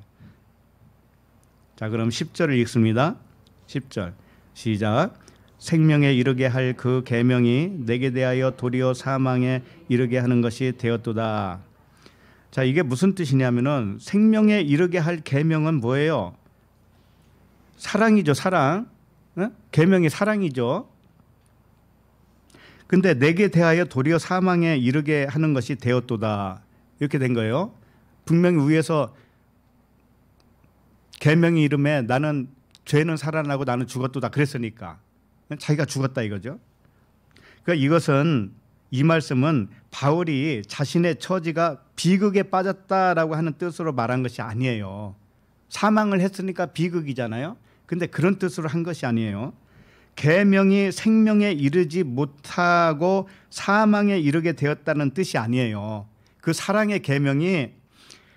자, 그럼 10절을 읽습니다. 10절. 시작. 생명에 이르게 할 그 계명이 내게 대하여 도리어 사망에 이르게 하는 것이 되었도다. 자, 이게 무슨 뜻이냐면은 생명에 이르게 할 계명은 뭐예요? 사랑이죠, 사랑. 계명이 사랑이죠. 근데 내게 대하여 도리어 사망에 이르게 하는 것이 되었도다. 이렇게 된 거예요. 분명히 위에서 계명이 이름에 나는 죄는 살아나고 나는 죽었도다 그랬으니까 자기가 죽었다 이거죠. 그러니까 이것은 이 말씀은 바울이 자신의 처지가 비극에 빠졌다라고 하는 뜻으로 말한 것이 아니에요. 사망을 했으니까 비극이잖아요. 근데 그런 뜻으로 한 것이 아니에요. 계명이 생명에 이르지 못하고 사망에 이르게 되었다는 뜻이 아니에요. 그 사랑의 계명이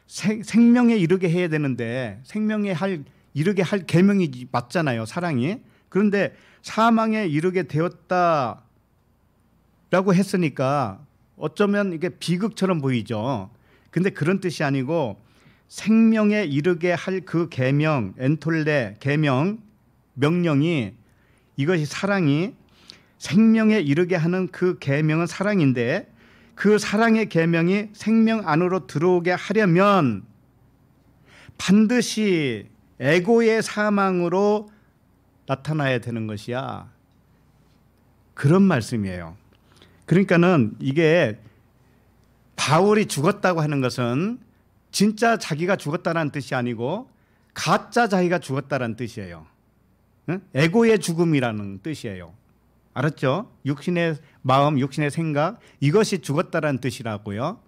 생명에 이르게 해야 되는데 생명에 할 이르게 할 계명이 맞잖아요. 사랑이. 그런데 사망에 이르게 되었다라고 했으니까 어쩌면 이게 비극처럼 보이죠. 근데 그런 뜻이 아니고 생명에 이르게 할 그 계명, 엔톨레 계명 명령이 이것이 사랑이 생명에 이르게 하는 그 계명은 사랑인데 그 사랑의 계명이 생명 안으로 들어오게 하려면 반드시 에고의 사망으로 나타나야 되는 것이야. 그런 말씀이에요. 그러니까는 이게 바울이 죽었다고 하는 것은 진짜 자기가 죽었다는 뜻이 아니고 가짜 자기가 죽었다는 뜻이에요. 에고의 죽음이라는 뜻이에요. 알았죠? 육신의 마음, 육신의 생각 이것이 죽었다라는 뜻이라고요.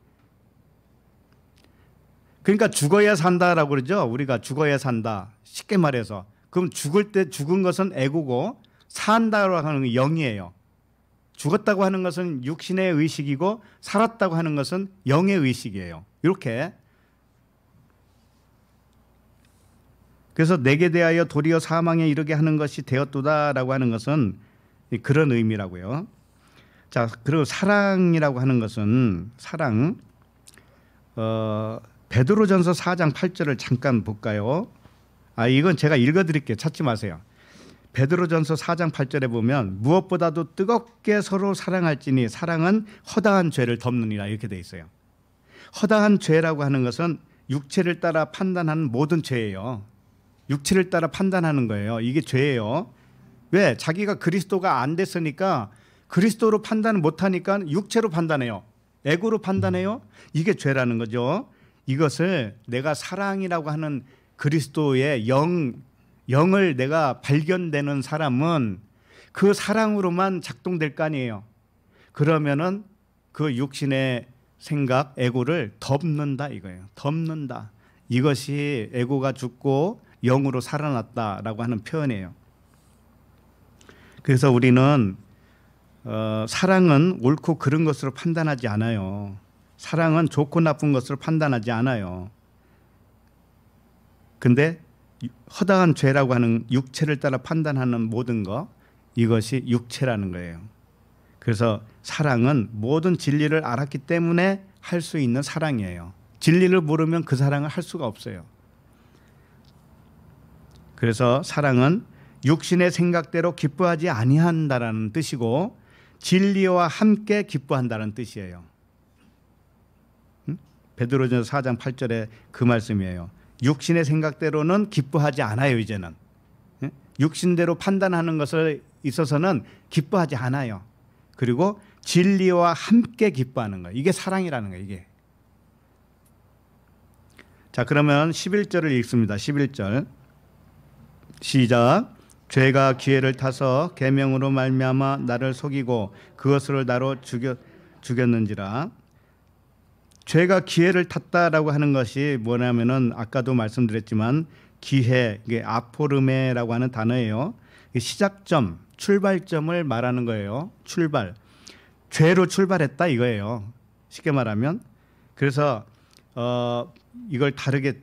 그러니까 죽어야 산다라고 그러죠. 우리가 죽어야 산다. 쉽게 말해서 그럼 죽을 때 죽은 것은 에고고 산다라고 하는 영이에요. 죽었다고 하는 것은 육신의 의식이고 살았다고 하는 것은 영의 의식이에요. 이렇게 그래서 내게 대하여 도리어 사망에 이르게 하는 것이 되었도다라고 하는 것은 그런 의미라고요. 자, 그리고 사랑이라고 하는 것은 사랑 어, 베드로전서 4장 8절을 잠깐 볼까요? 아, 이건 제가 읽어 드릴게요. 찾지 마세요. 베드로전서 4장 8절에 보면 무엇보다도 뜨겁게 서로 사랑할지니 사랑은 허다한 죄를 덮느니라 이렇게 돼 있어요. 허다한 죄라고 하는 것은 육체를 따라 판단하는 모든 죄예요. 육체를 따라 판단하는 거예요. 이게 죄예요. 왜? 자기가 그리스도가 안 됐으니까 그리스도로 판단을 못 하니까 육체로 판단해요. 에고로 판단해요. 이게 죄라는 거죠. 이것을 내가 사랑이라고 하는 그리스도의 영 영을 내가 발견되는 사람은 그 사랑으로만 작동될 거 아니에요. 그러면은 그 육신의 생각 에고를 덮는다 이거예요. 덮는다. 이것이 에고가 죽고 영으로 살아났다라고 하는 표현이에요. 그래서 우리는 어, 사랑은 옳고 그른 것으로 판단하지 않아요. 사랑은 좋고 나쁜 것으로 판단하지 않아요. 근데 허다한 죄라고 하는 육체를 따라 판단하는 모든 것 이것이 육체라는 거예요. 그래서 사랑은 모든 진리를 알았기 때문에 할 수 있는 사랑이에요. 진리를 모르면 그 사랑을 할 수가 없어요. 그래서 사랑은 육신의 생각대로 기뻐하지 아니한다라는 뜻이고 진리와 함께 기뻐한다는 뜻이에요. 베드로전 4장 8절에 그 말씀이에요. 육신의 생각대로는 기뻐하지 않아요, 이제는. 육신대로 판단하는 것을 있어서는 기뻐하지 않아요. 그리고 진리와 함께 기뻐하는 거. 이게 사랑이라는 거 이게. 자, 그러면 11절을 읽습니다. 11절. 시작. 죄가 기회를 타서 계명으로 말미암아 나를 속이고 그것을 나로 죽여, 죽였는지라. 죄가 기회를 탔다라고 하는 것이 뭐냐면은 아까도 말씀드렸지만 기회 이게 아포르메라고 하는 단어예요. 시작점, 출발점을 말하는 거예요. 출발. 죄로 출발했다 이거예요. 쉽게 말하면. 그래서 어, 이걸 다르게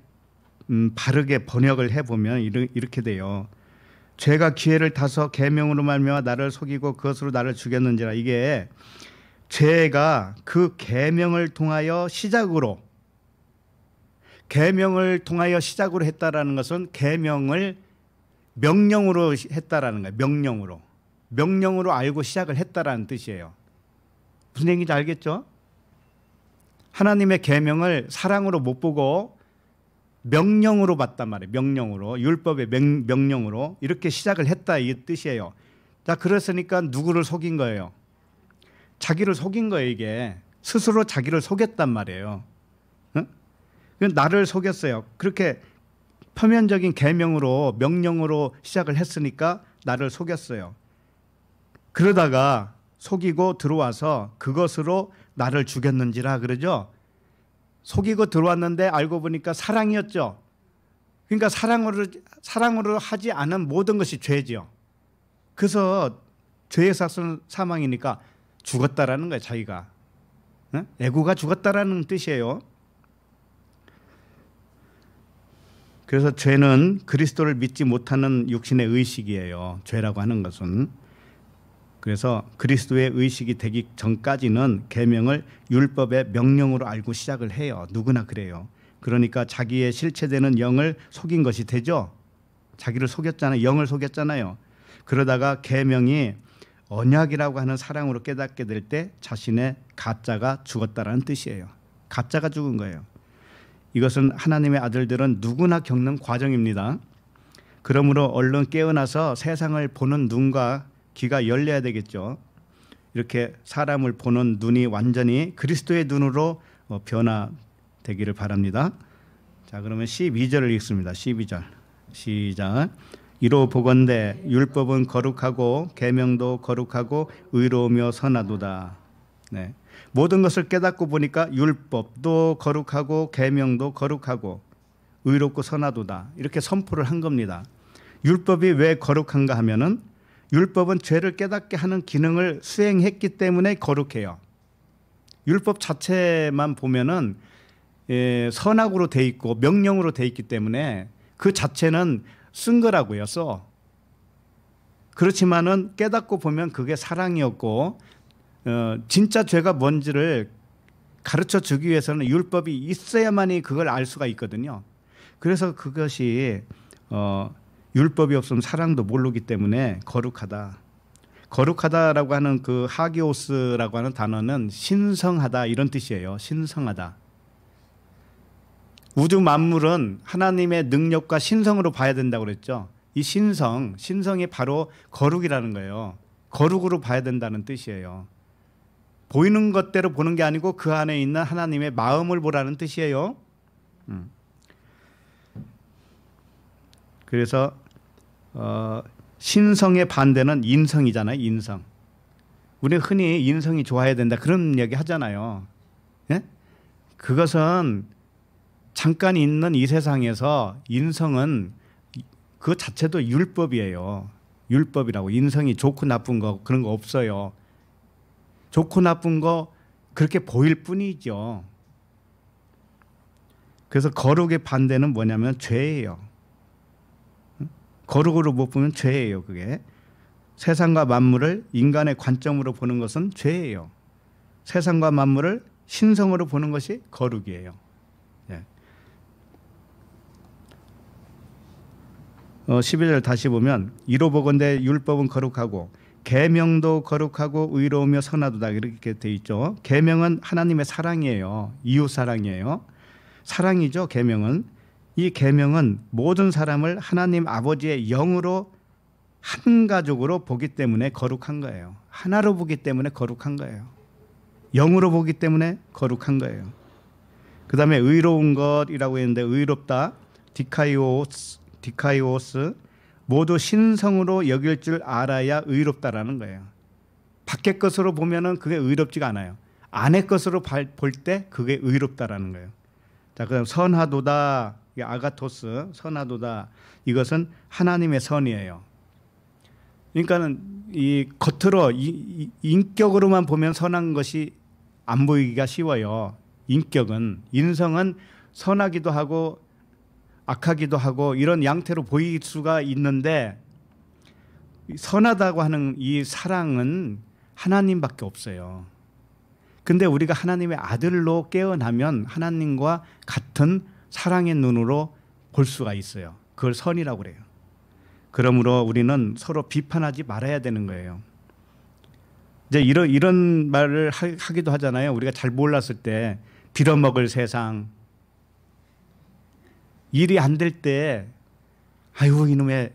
음, 바르게 번역을 해보면 이르, 이렇게 돼요. 죄가 기회를 타서 계명으로 말미암아 나를 속이고 그것으로 나를 죽였는지라 이게 죄가 그 계명을 통하여 시작으로 계명을 통하여 시작으로 했다라는 것은 계명을 명령으로 했다라는 거예요. 명령으로 명령으로 알고 시작을 했다라는 뜻이에요. 무슨 얘기인지 알겠죠? 하나님의 계명을 사랑으로 못 보고 명령으로 봤단 말이에요. 명령으로 율법의 명, 명령으로 이렇게 시작을 했다 이 뜻이에요. 자 그랬으니까 누구를 속인 거예요? 자기를 속인 거예요 이게 스스로 자기를 속였단 말이에요. 응? 나를 속였어요. 그렇게 표면적인 계명으로 명령으로 시작을 했으니까 나를 속였어요. 그러다가 속이고 들어와서 그것으로 나를 죽였는지라 그러죠. 속이고 들어왔는데 알고 보니까 사랑이었죠. 그러니까 사랑으로 사랑으로 하지 않은 모든 것이 죄죠 그래서 죄의 삭선 사망이니까 죽었다라는 거예요. 자기가 응? 애구가 죽었다라는 뜻이에요. 그래서 죄는 그리스도를 믿지 못하는 육신의 의식이에요. 죄라고 하는 것은 그래서 그리스도의 의식이 되기 전까지는 계명을 율법의 명령으로 알고 시작을 해요. 누구나 그래요. 그러니까 자기의 실체되는 영을 속인 것이 되죠. 자기를 속였잖아요. 영을 속였잖아요. 그러다가 계명이 언약이라고 하는 사랑으로 깨닫게 될 때 자신의 가짜가 죽었다라는 뜻이에요. 가짜가 죽은 거예요. 이것은 하나님의 아들들은 누구나 겪는 과정입니다. 그러므로 얼른 깨어나서 세상을 보는 눈과 귀가 열려야 되겠죠. 이렇게 사람을 보는 눈이 완전히 그리스도의 눈으로 어, 변화되기를 바랍니다. 자, 그러면 12절을 읽습니다. 12절. 시작. 이로 보건대 율법은 거룩하고 계명도 거룩하고 의로우며 선하도다. 네. 모든 것을 깨닫고 보니까 율법도 거룩하고 계명도 거룩하고 의롭고 선하도다. 이렇게 선포를 한 겁니다. 율법이 왜 거룩한가 하면은 율법은 죄를 깨닫게 하는 기능을 수행했기 때문에 거룩해요. 율법 자체만 보면은 예, 선악으로 돼 있고 명령으로 돼 있기 때문에 그 자체는 쓴 거라고요. 써. 그렇지만은 깨닫고 보면 그게 사랑이었고 어, 진짜 죄가 뭔지를 가르쳐 주기 위해서는 율법이 있어야만이 그걸 알 수가 있거든요. 그래서 그것이 어, 율법이 없으면 사랑도 모르기 때문에 거룩하다. 거룩하다라고 하는 그 하기오스라고 하는 단어는 신성하다 이런 뜻이에요. 신성하다. 우주 만물은 하나님의 능력과 신성으로 봐야 된다고 그랬죠. 이 신성, 신성이 바로 거룩이라는 거예요. 거룩으로 봐야 된다는 뜻이에요. 보이는 것대로 보는 게 아니고 그 안에 있는 하나님의 마음을 보라는 뜻이에요. 음. 그래서 어, 신성의 반대는 인성이잖아요. 인성. 우리 흔히 인성이 좋아야 된다 그런 얘기 하잖아요. 예? 그것은 잠깐 있는 이 세상에서 인성은 그 자체도 율법이에요. 율법이라고 인성이 좋고 나쁜 거 그런 거 없어요. 좋고 나쁜 거 그렇게 보일 뿐이죠. 그래서 거룩의 반대는 뭐냐면 죄예요. 거룩으로 못 보면 죄예요. 그게 세상과 만물을 인간의 관점으로 보는 것은 죄예요. 세상과 만물을 신성으로 보는 것이 거룩이에요. 예. 어, 11절 다시 보면 이로 보건대 율법은 거룩하고 계명도 거룩하고 의로우며 선하도다 이렇게 돼 있죠. 계명은 하나님의 사랑이에요. 이웃 사랑이에요. 사랑이죠. 계명은 이 계명은 모든 사람을 하나님 아버지의 영으로 한 가족으로 보기 때문에 거룩한 거예요. 하나로 보기 때문에 거룩한 거예요. 영으로 보기 때문에 거룩한 거예요. 그 다음에 의로운 것이라고 했는데 의롭다 디카이오스 디카이오스 모두 신성으로 여길 줄 알아야 의롭다라는 거예요. 밖의 것으로 보면 그게 의롭지가 않아요. 안의 것으로 볼 때 그게 의롭다라는 거예요. 자, 그럼 선하도다 아가토스 선하도다 이것은 하나님의 선이에요. 그러니까는 이 겉으로 이, 이 인격으로만 보면 선한 것이 안 보이기가 쉬워요. 인격은 인성은 선하기도 하고 악하기도 하고 이런 양태로 보일 수가 있는데 선하다고 하는 이 사랑은 하나님밖에 없어요. 근데 우리가 하나님의 아들로 깨어나면 하나님과 같은 사랑의 눈으로 볼 수가 있어요. 그걸 선이라고 그래요. 그러므로 우리는 서로 비판하지 말아야 되는 거예요. 이제 이런 이런 말을 하, 기도 하잖아요. 우리가 잘 몰랐을 때 빌어먹을 세상 일이 안 될 때 아유 이놈의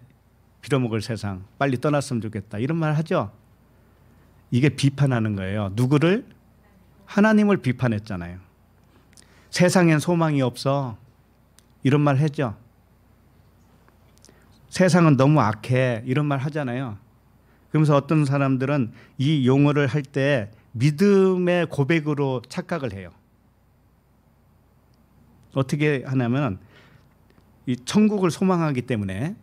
빌어먹을 세상 빨리 떠났으면 좋겠다 이런 말 하죠. 이게 비판하는 거예요. 누구를 하나님을 비판했잖아요. 세상엔 소망이 없어. 이런 말 했죠. 세상은 너무 악해 이런 말 하잖아요. 그러면서 어떤 사람들은 이 용어를 할 때 믿음의 고백으로 착각을 해요. 어떻게 하냐면 이 천국을 소망하기 때문에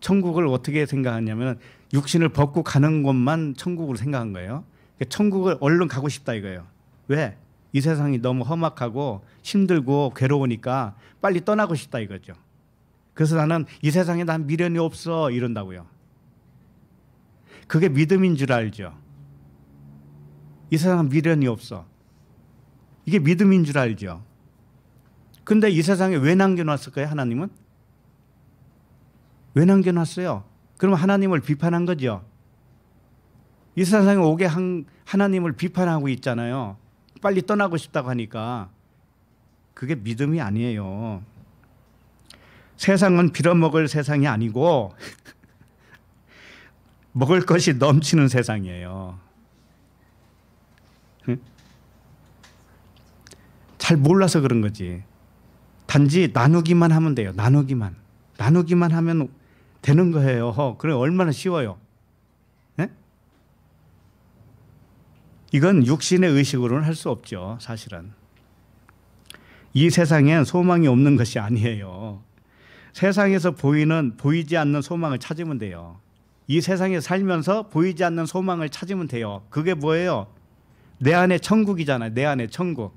천국을 어떻게 생각하냐면 육신을 벗고 가는 것만 천국으로 생각한 거예요. 그러니까 천국을 얼른 가고 싶다 이거예요. 왜? 이 세상이 너무 험악하고 힘들고 괴로우니까 빨리 떠나고 싶다 이거죠. 그래서 나는 이 세상에 난 미련이 없어 이런다고요. 그게 믿음인 줄 알죠. 이 세상은 미련이 없어. 이게 믿음인 줄 알죠. 근데 이 세상에 왜 남겨놨을까요, 하나님은? 왜 남겨놨어요? 그럼 하나님을 비판한 거죠. 이 세상에 오게 한 하나님을 비판하고 있잖아요. 빨리 떠나고 싶다고 하니까 그게 믿음이 아니에요. 세상은 빌어먹을 세상이 아니고 먹을 것이 넘치는 세상이에요. 잘 몰라서 그런 거지. 단지 나누기만 하면 돼요. 나누기만. 나누기만 하면 되는 거예요. 그래 얼마나 쉬워요. 이건 육신의 의식으로는 할 수 없죠, 사실은. 이 세상엔 소망이 없는 것이 아니에요. 세상에서 보이는 보이지 않는 소망을 찾으면 돼요. 이 세상에 살면서 보이지 않는 소망을 찾으면 돼요. 그게 뭐예요? 내 안에 천국이잖아요. 내 안에 천국.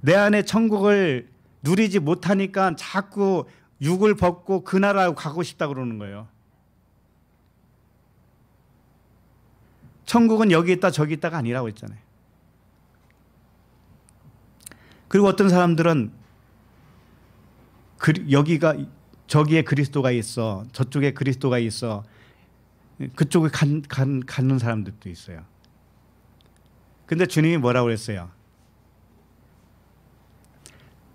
내 안에 천국을 누리지 못하니까 자꾸 육을 벗고 그 나라로 가고 싶다 그러는 거예요. 천국은 여기 있다 저기 있다가 아니라고 했잖아요. 그리고 어떤 사람들은 그, 여기가 저기에 그리스도가 있어 저쪽에 그리스도가 있어 그쪽에 간, 간, 가는 사람들도 있어요. 근데 주님이 뭐라고 그랬어요?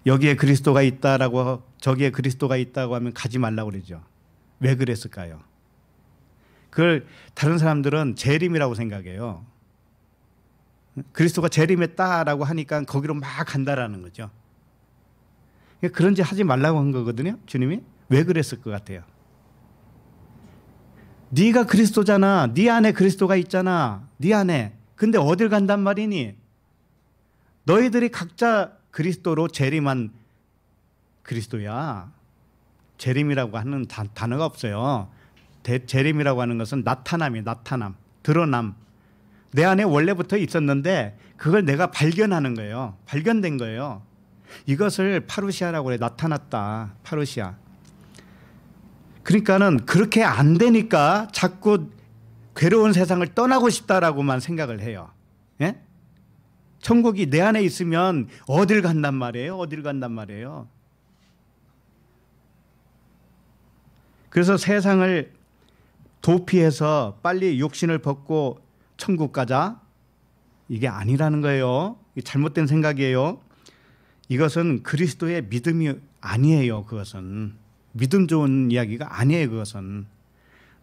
여기에 그리스도가 있다라고 저기에 그리스도가 있다고 하면 가지 말라고 그러죠. 왜 그랬을까요? 그걸 다른 사람들은 재림이라고 생각해요. 그리스도가 재림했다라고 하니까 거기로 막 간다라는 거죠. 그러니까 그런 짓 하지 말라고 한 거거든요. 주님이 왜 그랬을 것 같아요. 네가 그리스도잖아. 네 안에 그리스도가 있잖아. 네 안에. 근데 어딜 간단 말이니? 너희들이 각자 그리스도로 재림한 그리스도야. 재림이라고 하는 단, 단어가 없어요. 데, 재림이라고 하는 것은 나타남이 나타남, 드러남. 내 안에 원래부터 있었는데 그걸 내가 발견하는 거예요. 발견된 거예요. 이것을 파루시아라고 해 나타났다. 파루시아. 그러니까는 그렇게 안 되니까 자꾸 괴로운 세상을 떠나고 싶다라고만 생각을 해요. 예? 천국이 내 안에 있으면 어딜 간단 말이에요. 어딜 간단 말이에요. 그래서 세상을 도피해서 빨리 육신을 벗고 천국 가자 이게 아니라는 거예요. 잘못된 생각이에요. 이것은 그리스도의 믿음이 아니에요. 그것은 믿음 좋은 이야기가 아니에요. 그것은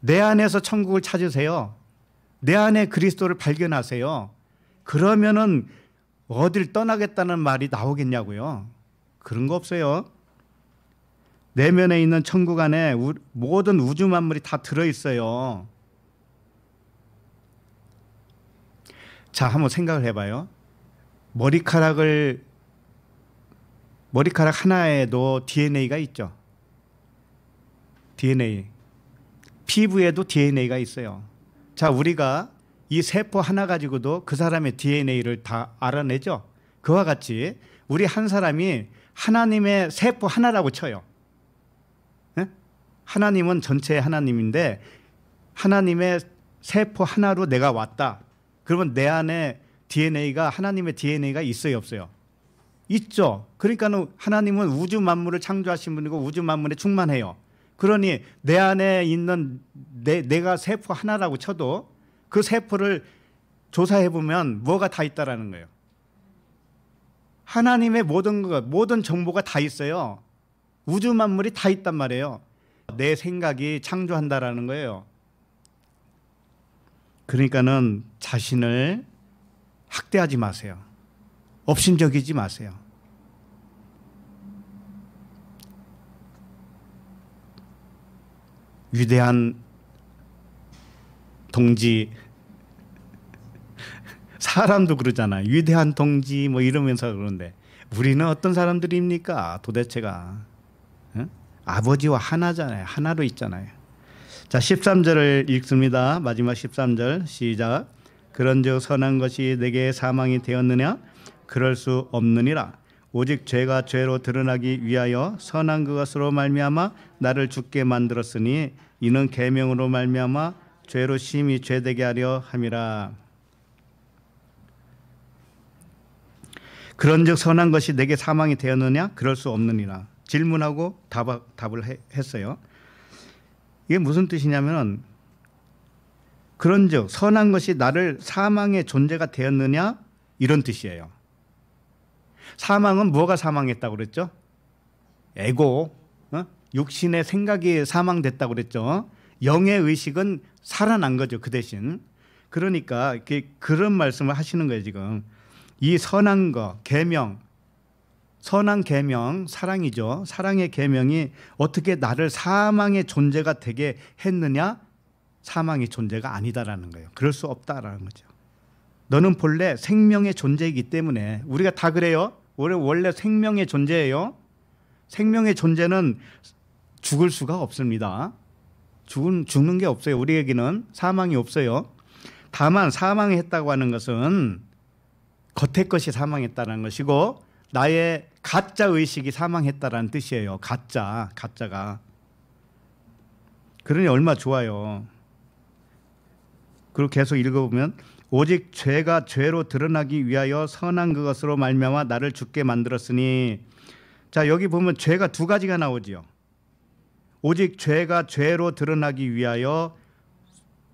내 안에서 천국을 찾으세요. 내 안에 그리스도를 발견하세요. 그러면은 어딜 떠나겠다는 말이 나오겠냐고요. 그런 거 없어요. 내면에 있는 천국 안에 우, 모든 우주 만물이 다 들어 있어요. 자, 한번 생각을 해 봐요. 머리카락을 머리카락 하나에도 DNA가 있죠. DNA. 피부에도 DNA가 있어요. 자, 우리가 이 세포 하나 가지고도 그 사람의 DNA를 다 알아내죠. 그와 같이 우리 한 사람이 하나님의 세포 하나라고 쳐요. 하나님은 전체의 하나님인데 하나님의 세포 하나로 내가 왔다. 그러면 내 안에 DNA가 하나님의 DNA가 있어요, 없어요? 있죠. 그러니까는 하나님은 우주 만물을 창조하신 분이고 우주 만물에 충만해요. 그러니 내 안에 있는 내, 내가 세포 하나라고 쳐도 그 세포를 조사해 보면 뭐가 다 있다라는 거예요. 하나님의 모든 것, 모든 정보가 다 있어요. 우주 만물이 다 있단 말이에요. 내 생각이 창조한다라는 거예요. 그러니까는 자신을 학대하지 마세요. 업신적이지 마세요. 위대한 동지 사람도 그러잖아. 위대한 동지 뭐 이러면서 그러는데 우리는 어떤 사람들입니까? 도대체가 아버지와 하나잖아요. 하나로 있잖아요. 자, 13절을 읽습니다. 마지막 13절 시작. 그런즉 선한 것이 내게 사망이 되었느냐? 그럴 수 없느니라. 오직 죄가 죄로 드러나기 위하여 선한 것으로 말미암아 나를 죽게 만들었으니 이는 계명으로 말미암아 죄로 심히 죄되게 하려 함이라. 그런즉 선한 것이 내게 사망이 되었느냐? 그럴 수 없느니라. 질문하고 답, 답을 해, 했어요. 이게 무슨 뜻이냐면 그런즉 선한 것이 나를 사망의 존재가 되었느냐 이런 뜻이에요. 사망은 뭐가 사망했다고 그랬죠? 에고, 어? 육신의 생각이 사망됐다고 그랬죠. 영의 의식은 살아난 거죠. 그 대신. 그러니까 그런 말씀을 하시는 거예요. 지금 이 선한 거, 계명, 선한 계명, 사랑이죠. 사랑의 계명이 어떻게 나를 사망의 존재가 되게 했느냐? 사망의 존재가 아니다라는 거예요. 그럴 수 없다라는 거죠. 너는 본래 생명의 존재이기 때문에 우리가 다 그래요. 원래 원래 생명의 존재예요. 생명의 존재는 죽을 수가 없습니다. 죽은 죽는 게 없어요. 우리에게는 사망이 없어요. 다만 사망했다고 하는 것은 겉의 것이 사망했다는 것이고 나의 가짜 의식이 사망했다라는 뜻이에요. 가짜, 가짜가. 그러니 얼마 좋아요. 그리고 계속 읽어보면 오직 죄가 죄로 드러나기 위하여 선한 그것으로 말미암아 나를 죽게 만들었으니 자 여기 보면 죄가 두 가지가 나오지요. 오직 죄가 죄로 드러나기 위하여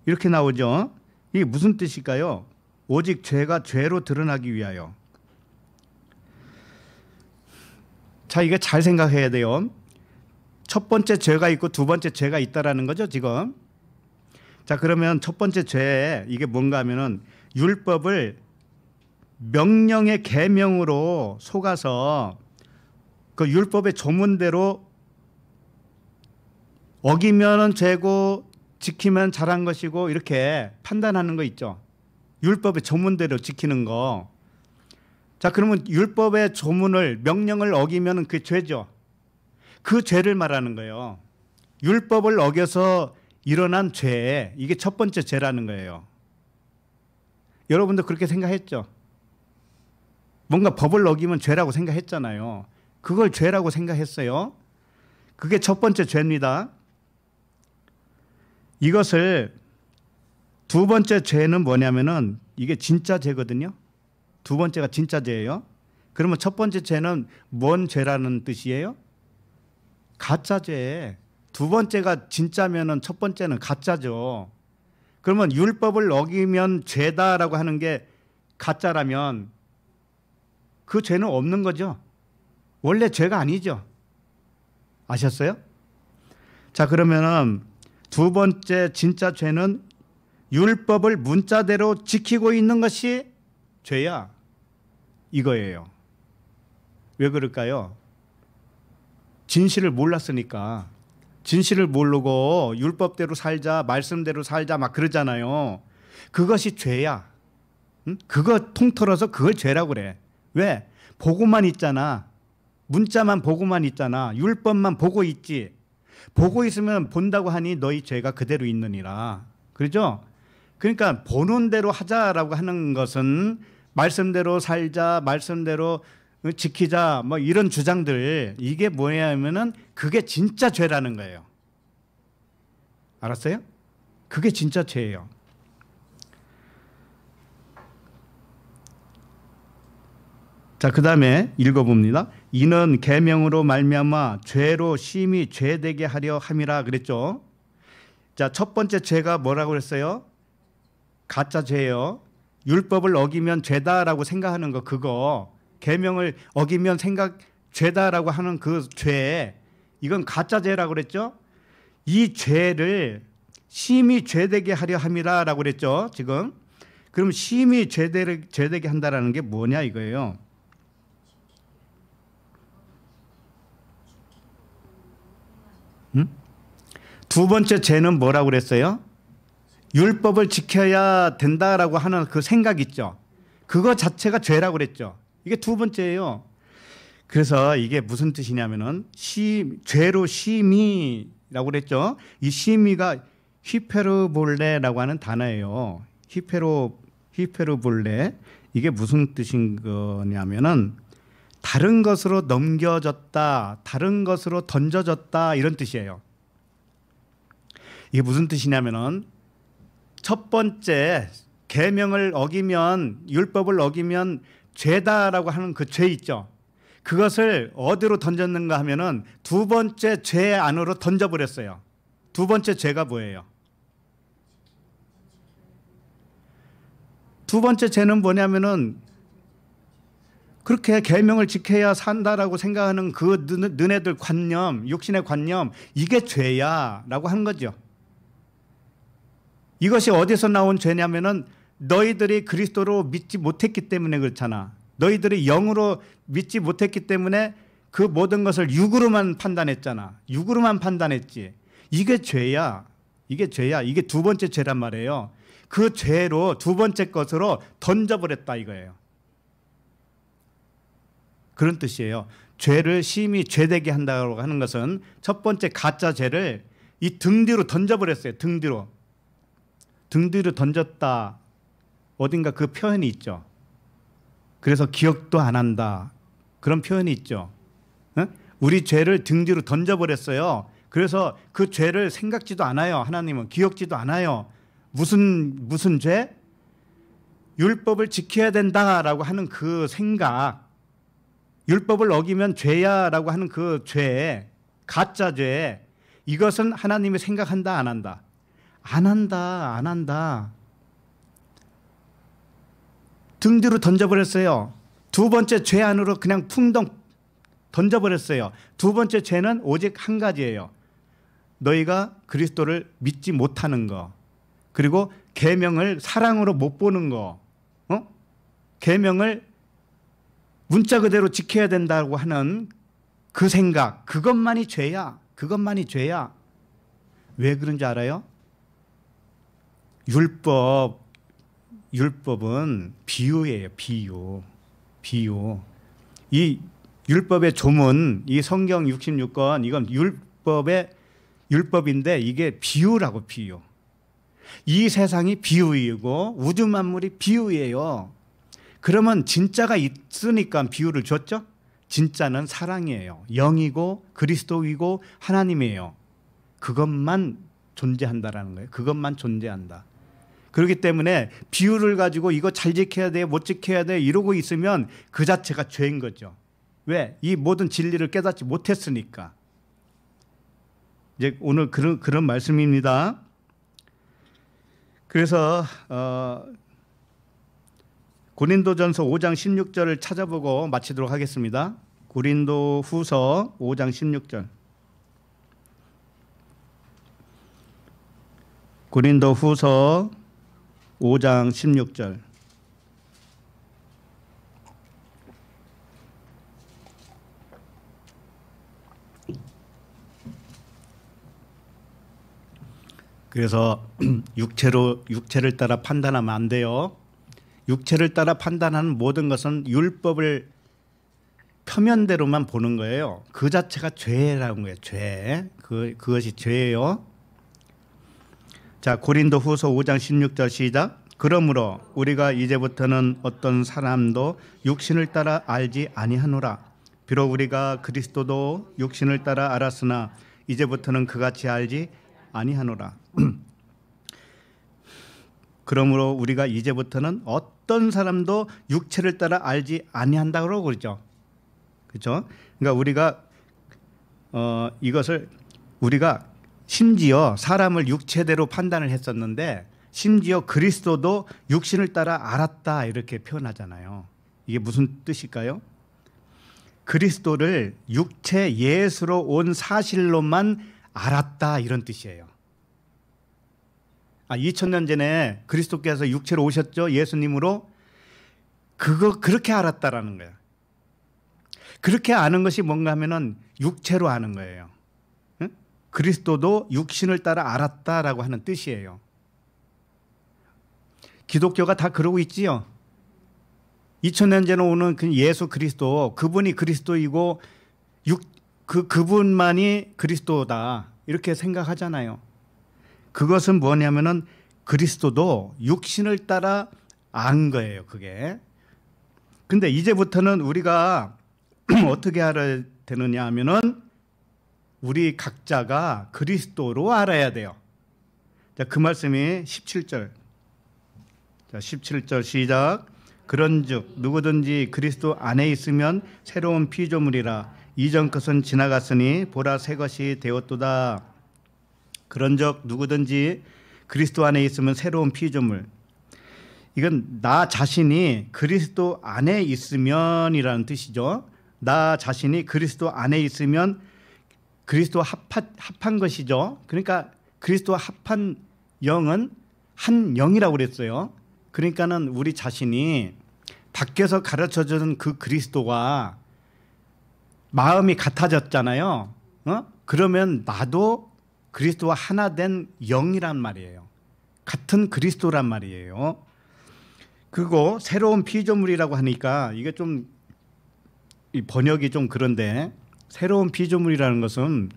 이렇게 나오죠. 이게 무슨 뜻일까요? 오직 죄가 죄로 드러나기 위하여. 자, 이게 잘 생각해야 돼요. 첫 번째 죄가 있고 두 번째 죄가 있다라는 거죠, 지금. 자, 그러면 첫 번째 죄 이게 뭔가 하면은 율법을 명령의 계명으로 속아서 그 율법의 조문대로 어기면은 죄고 지키면 잘한 것이고 이렇게 판단하는 거 있죠. 율법의 조문대로 지키는 거. 자, 그러면 율법의 조문을 명령을 어기면 그 죄죠. 그 죄를 말하는 거예요. 율법을 어겨서 일어난 죄, 이게 첫 번째 죄라는 거예요. 여러분도 그렇게 생각했죠? 뭔가 법을 어기면 죄라고 생각했잖아요. 그걸 죄라고 생각했어요. 그게 첫 번째 죄입니다. 이것을 두 번째 죄는 뭐냐면은 이게 진짜 죄거든요. 두 번째가 진짜 죄예요. 그러면 첫 번째 죄는 뭔 죄라는 뜻이에요? 가짜 죄. 두 번째가 진짜면은 첫 번째는 가짜죠. 그러면 율법을 어기면 죄다라고 하는 게 가짜라면 그 죄는 없는 거죠. 원래 죄가 아니죠. 아셨어요? 자, 그러면은 두 번째 진짜 죄는 율법을 문자대로 지키고 있는 것이 죄야 이거예요. 왜 그럴까요? 진실을 몰랐으니까 진실을 모르고 율법대로 살자 말씀대로 살자 막 그러잖아요. 그것이 죄야. 응? 그거 통틀어서 그걸 죄라고 그래. 왜? 보고만 있잖아. 문자만 보고만 있잖아. 율법만 보고 있지. 보고 있으면 본다고 하니 너희 죄가 그대로 있느니라. 그렇죠? 그러니까 보는 대로 하자라고 하는 것은 말씀대로 살자, 말씀대로 지키자 뭐 이런 주장들 이게 뭐냐면은 그게 진짜 죄라는 거예요. 알았어요? 그게 진짜 죄예요. 자, 그다음에 읽어 봅니다. 이는 계명으로 말미암아 죄로 심히 죄되게 하려 함이라 그랬죠. 자, 첫 번째 죄가 뭐라고 그랬어요? 가짜 죄요. 율법을 어기면 죄다라고 생각하는 거 그거 계명을 어기면 생각 죄다라고 하는 그 죄. 이건 가짜 죄라고 그랬죠? 이 죄를 심히 죄되게 하려 함이라라고 그랬죠. 지금 그럼 심히 죄되게, 죄되게 한다라는 게 뭐냐 이거예요. 음? 두 번째 죄는 뭐라고 그랬어요? 율법을 지켜야 된다라고 하는 그 생각 있죠. 그거 자체가 죄라고 그랬죠. 이게 두 번째예요. 그래서 이게 무슨 뜻이냐면은 시, 죄로 심의라고 그랬죠. 이 심의가 히페르볼레라고 하는 단어예요. 히페로 히페르볼레 이게 무슨 뜻인 거냐면은 다른 것으로 넘겨졌다, 다른 것으로 던져졌다 이런 뜻이에요. 이게 무슨 뜻이냐면은 첫 번째 계명을 어기면 율법을 어기면 죄다라고 하는 그 죄 있죠. 그것을 어디로 던졌는가 하면은 두 번째 죄 안으로 던져버렸어요. 두 번째 죄가 뭐예요? 두 번째 죄는 뭐냐면은 그렇게 계명을 지켜야 산다라고 생각하는 그 너네들 관념, 육신의 관념 이게 죄야라고 한 거죠. 이것이 어디서 나온 죄냐면은 너희들이 그리스도로 믿지 못했기 때문에 그렇잖아. 너희들이 영으로 믿지 못했기 때문에 그 모든 것을 육으로만 판단했잖아. 육으로만 판단했지. 이게 죄야. 이게 죄야. 이게 두 번째 죄란 말이에요. 그 죄로 두 번째 것으로 던져버렸다 이거예요. 그런 뜻이에요. 죄를 심히 죄되게 한다고 하는 것은 첫 번째 가짜 죄를 이 등 뒤로 던져버렸어요. 등 뒤로. 등뒤로 던졌다 어딘가 그 표현이 있죠. 그래서 기억도 안 한다 그런 표현이 있죠. 우리 죄를 등뒤로 던져버렸어요. 그래서 그 죄를 생각지도 않아요. 하나님은 기억지도 않아요. 무슨 무슨 죄? 율법을 지켜야 된다라고 하는 그 생각, 율법을 어기면 죄야라고 하는 그 죄, 가짜 죄, 이것은 하나님이 생각한다 안 한다. 안 한다, 안 한다. 등 뒤로 던져버렸어요. 두 번째 죄 안으로 그냥 풍덩 던져버렸어요. 두 번째 죄는 오직 한 가지예요. 너희가 그리스도를 믿지 못하는 거. 그리고 계명을 사랑으로 못 보는 거. 어? 계명을 문자 그대로 지켜야 된다고 하는 그 생각. 그것만이 죄야. 그것만이 죄야. 왜 그런지 알아요? 율법 율법은 비유예요. 비유. 비유. 이 율법의 조문, 이 성경 66권 이건 율법의 율법인데 이게 비유라고 비유. 이 세상이 비유이고 우주 만물이 비유예요. 그러면 진짜가 있으니까 비유를 줬죠? 진짜는 사랑이에요. 영이고 그리스도이고 하나님이에요. 그것만 존재한다라는 거예요. 그것만 존재한다. 그렇기 때문에 비율을 가지고 이거 잘 지켜야 돼, 못 지켜야 돼 이러고 있으면 그 자체가 죄인 거죠. 왜? 이 모든 진리를 깨닫지 못했으니까. 이제 오늘 그런 그런 말씀입니다. 그래서 어, 고린도전서 5장 16절을 찾아보고 마치도록 하겠습니다. 고린도후서 5장 16절. 고린도후서 5장 16절 그래서 육체로 육체를 따라 판단하면 안 돼요. 육체를 따라 판단하는 모든 것은 율법을 표면대로만 보는 거예요. 그 자체가 죄라는 거예요. 죄. 그 그것이 죄예요. 자, 고린도후서 5장 16절 시작. 그러므로 우리가 이제부터는 어떤 사람도 육신을 따라 알지 아니하노라. 비록 우리가 그리스도도 육신을 따라 알았으나 이제부터는 그같이 알지 아니하노라. 그러므로 우리가 이제부터는 어떤 사람도 육체를 따라 알지 아니한다고 그러죠. 그렇죠? 그러니까 우리가 어, 이것을 우리가 심지어 사람을 육체대로 판단을 했었는데 심지어 그리스도도 육신을 따라 알았다 이렇게 표현하잖아요. 이게 무슨 뜻일까요? 그리스도를 육체 예수로 온 사실로만 알았다 이런 뜻이에요. 아, 2000년 전에 그리스도께서 육체로 오셨죠. 예수님으로 그거 그렇게 알았다라는 거예요. 그렇게 아는 것이 뭔가 하면은 육체로 아는 거예요. 그리스도도 육신을 따라 알았다라고 하는 뜻이에요. 기독교가 다 그러고 있지요. 2000년 전에 오는 그 예수 그리스도 그분이 그리스도이고 육, 그 그분만이 그리스도다 이렇게 생각하잖아요. 그것은 뭐냐면은 그리스도도 육신을 따라 안 거예요. 그게. 근데 이제부터는 우리가 어떻게 알아야 되느냐 하면은 우리 각자가 그리스도로 알아야 돼요. 자, 그 말씀이 17절. 자, 17절 시작. 그런즉 누구든지 그리스도 안에 있으면 새로운 피조물이라 이전 것은 지나갔으니 보라 새 것이 되었도다. 그런즉 누구든지 그리스도 안에 있으면 새로운 피조물. 이건 나 자신이 그리스도 안에 있으면이라는 뜻이죠. 나 자신이 그리스도 안에 있으면 그리스도와 합하, 합한 것이죠. 그러니까 그리스도와 합한 영은 한 영이라고 그랬어요. 그러니까는 우리 자신이 밖에서 가르쳐 주는 그 그리스도와 마음이 같아졌잖아요. 어? 그러면 나도 그리스도와 하나 된 영이란 말이에요. 같은 그리스도란 말이에요. 그리고 새로운 피조물이라고 하니까 이게 좀 번역이 좀 그런데 새로운 피조물이라는 것은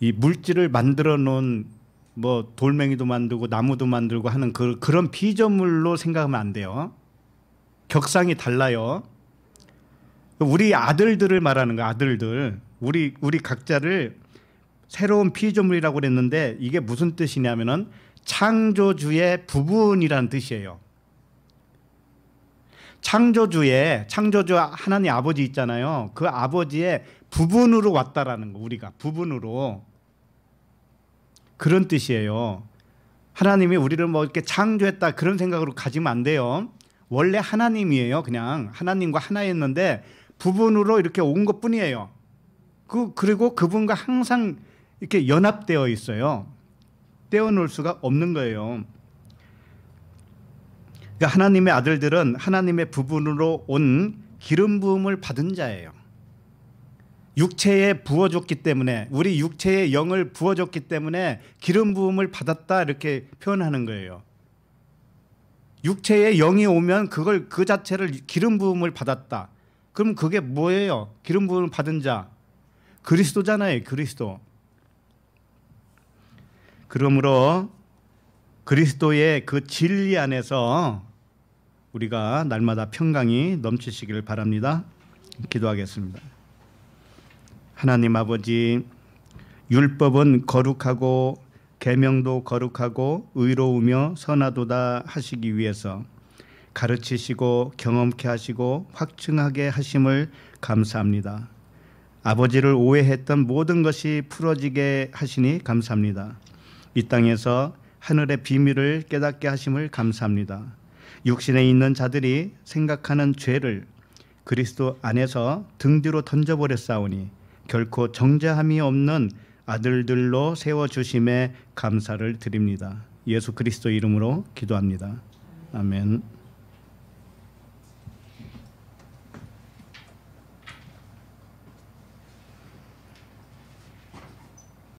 이 물질을 만들어 놓은 뭐 돌멩이도 만들고 나무도 만들고 하는 그, 그런 피조물로 생각하면 안 돼요. 격상이 달라요. 우리 아들들을 말하는 거 아들들. 우리 우리 각자를 새로운 피조물이라고 그랬는데 이게 무슨 뜻이냐면은 창조주의 부분이라는 뜻이에요. 창조주의 창조주 하나님 아버지 있잖아요. 그 아버지의 부분으로 왔다라는 거 우리가 부분으로 그런 뜻이에요. 하나님이 우리를 뭐 이렇게 창조했다 그런 생각으로 가지면 안 돼요. 원래 하나님이에요. 그냥 하나님과 하나였는데 부분으로 이렇게 온 것뿐이에요. 그 그리고 그분과 항상 이렇게 연합되어 있어요. 떼어놓을 수가 없는 거예요. 그러니까 하나님의 아들들은 하나님의 부분으로 온 기름 부음을 받은 자예요. 육체에 부어줬기 때문에 우리 육체의 영을 부어줬기 때문에 기름 부음을 받았다 이렇게 표현하는 거예요. 육체에 영이 오면 그걸 그 자체를 기름 부음을 받았다. 그럼 그게 뭐예요? 기름 부음을 받은 자 그리스도잖아요. 그리스도. 그러므로 그리스도의 그 진리 안에서 우리가 날마다 평강이 넘치시기를 바랍니다. 기도하겠습니다. 하나님 아버지 율법은 거룩하고 계명도 거룩하고 의로우며 선하도다 하시기 위해서 가르치시고 경험케 하시고 확증하게 하심을 감사합니다. 아버지를 오해했던 모든 것이 풀어지게 하시니 감사합니다. 이 땅에서 하늘의 비밀을 깨닫게 하심을 감사합니다. 육신에 있는 자들이 생각하는 죄를 그리스도 안에서 등 뒤로 던져버렸사오니 결코 정자함이 없는 아들들로 세워 주심에 감사를 드립니다. 예수 그리스도 이름으로 기도합니다. 아멘.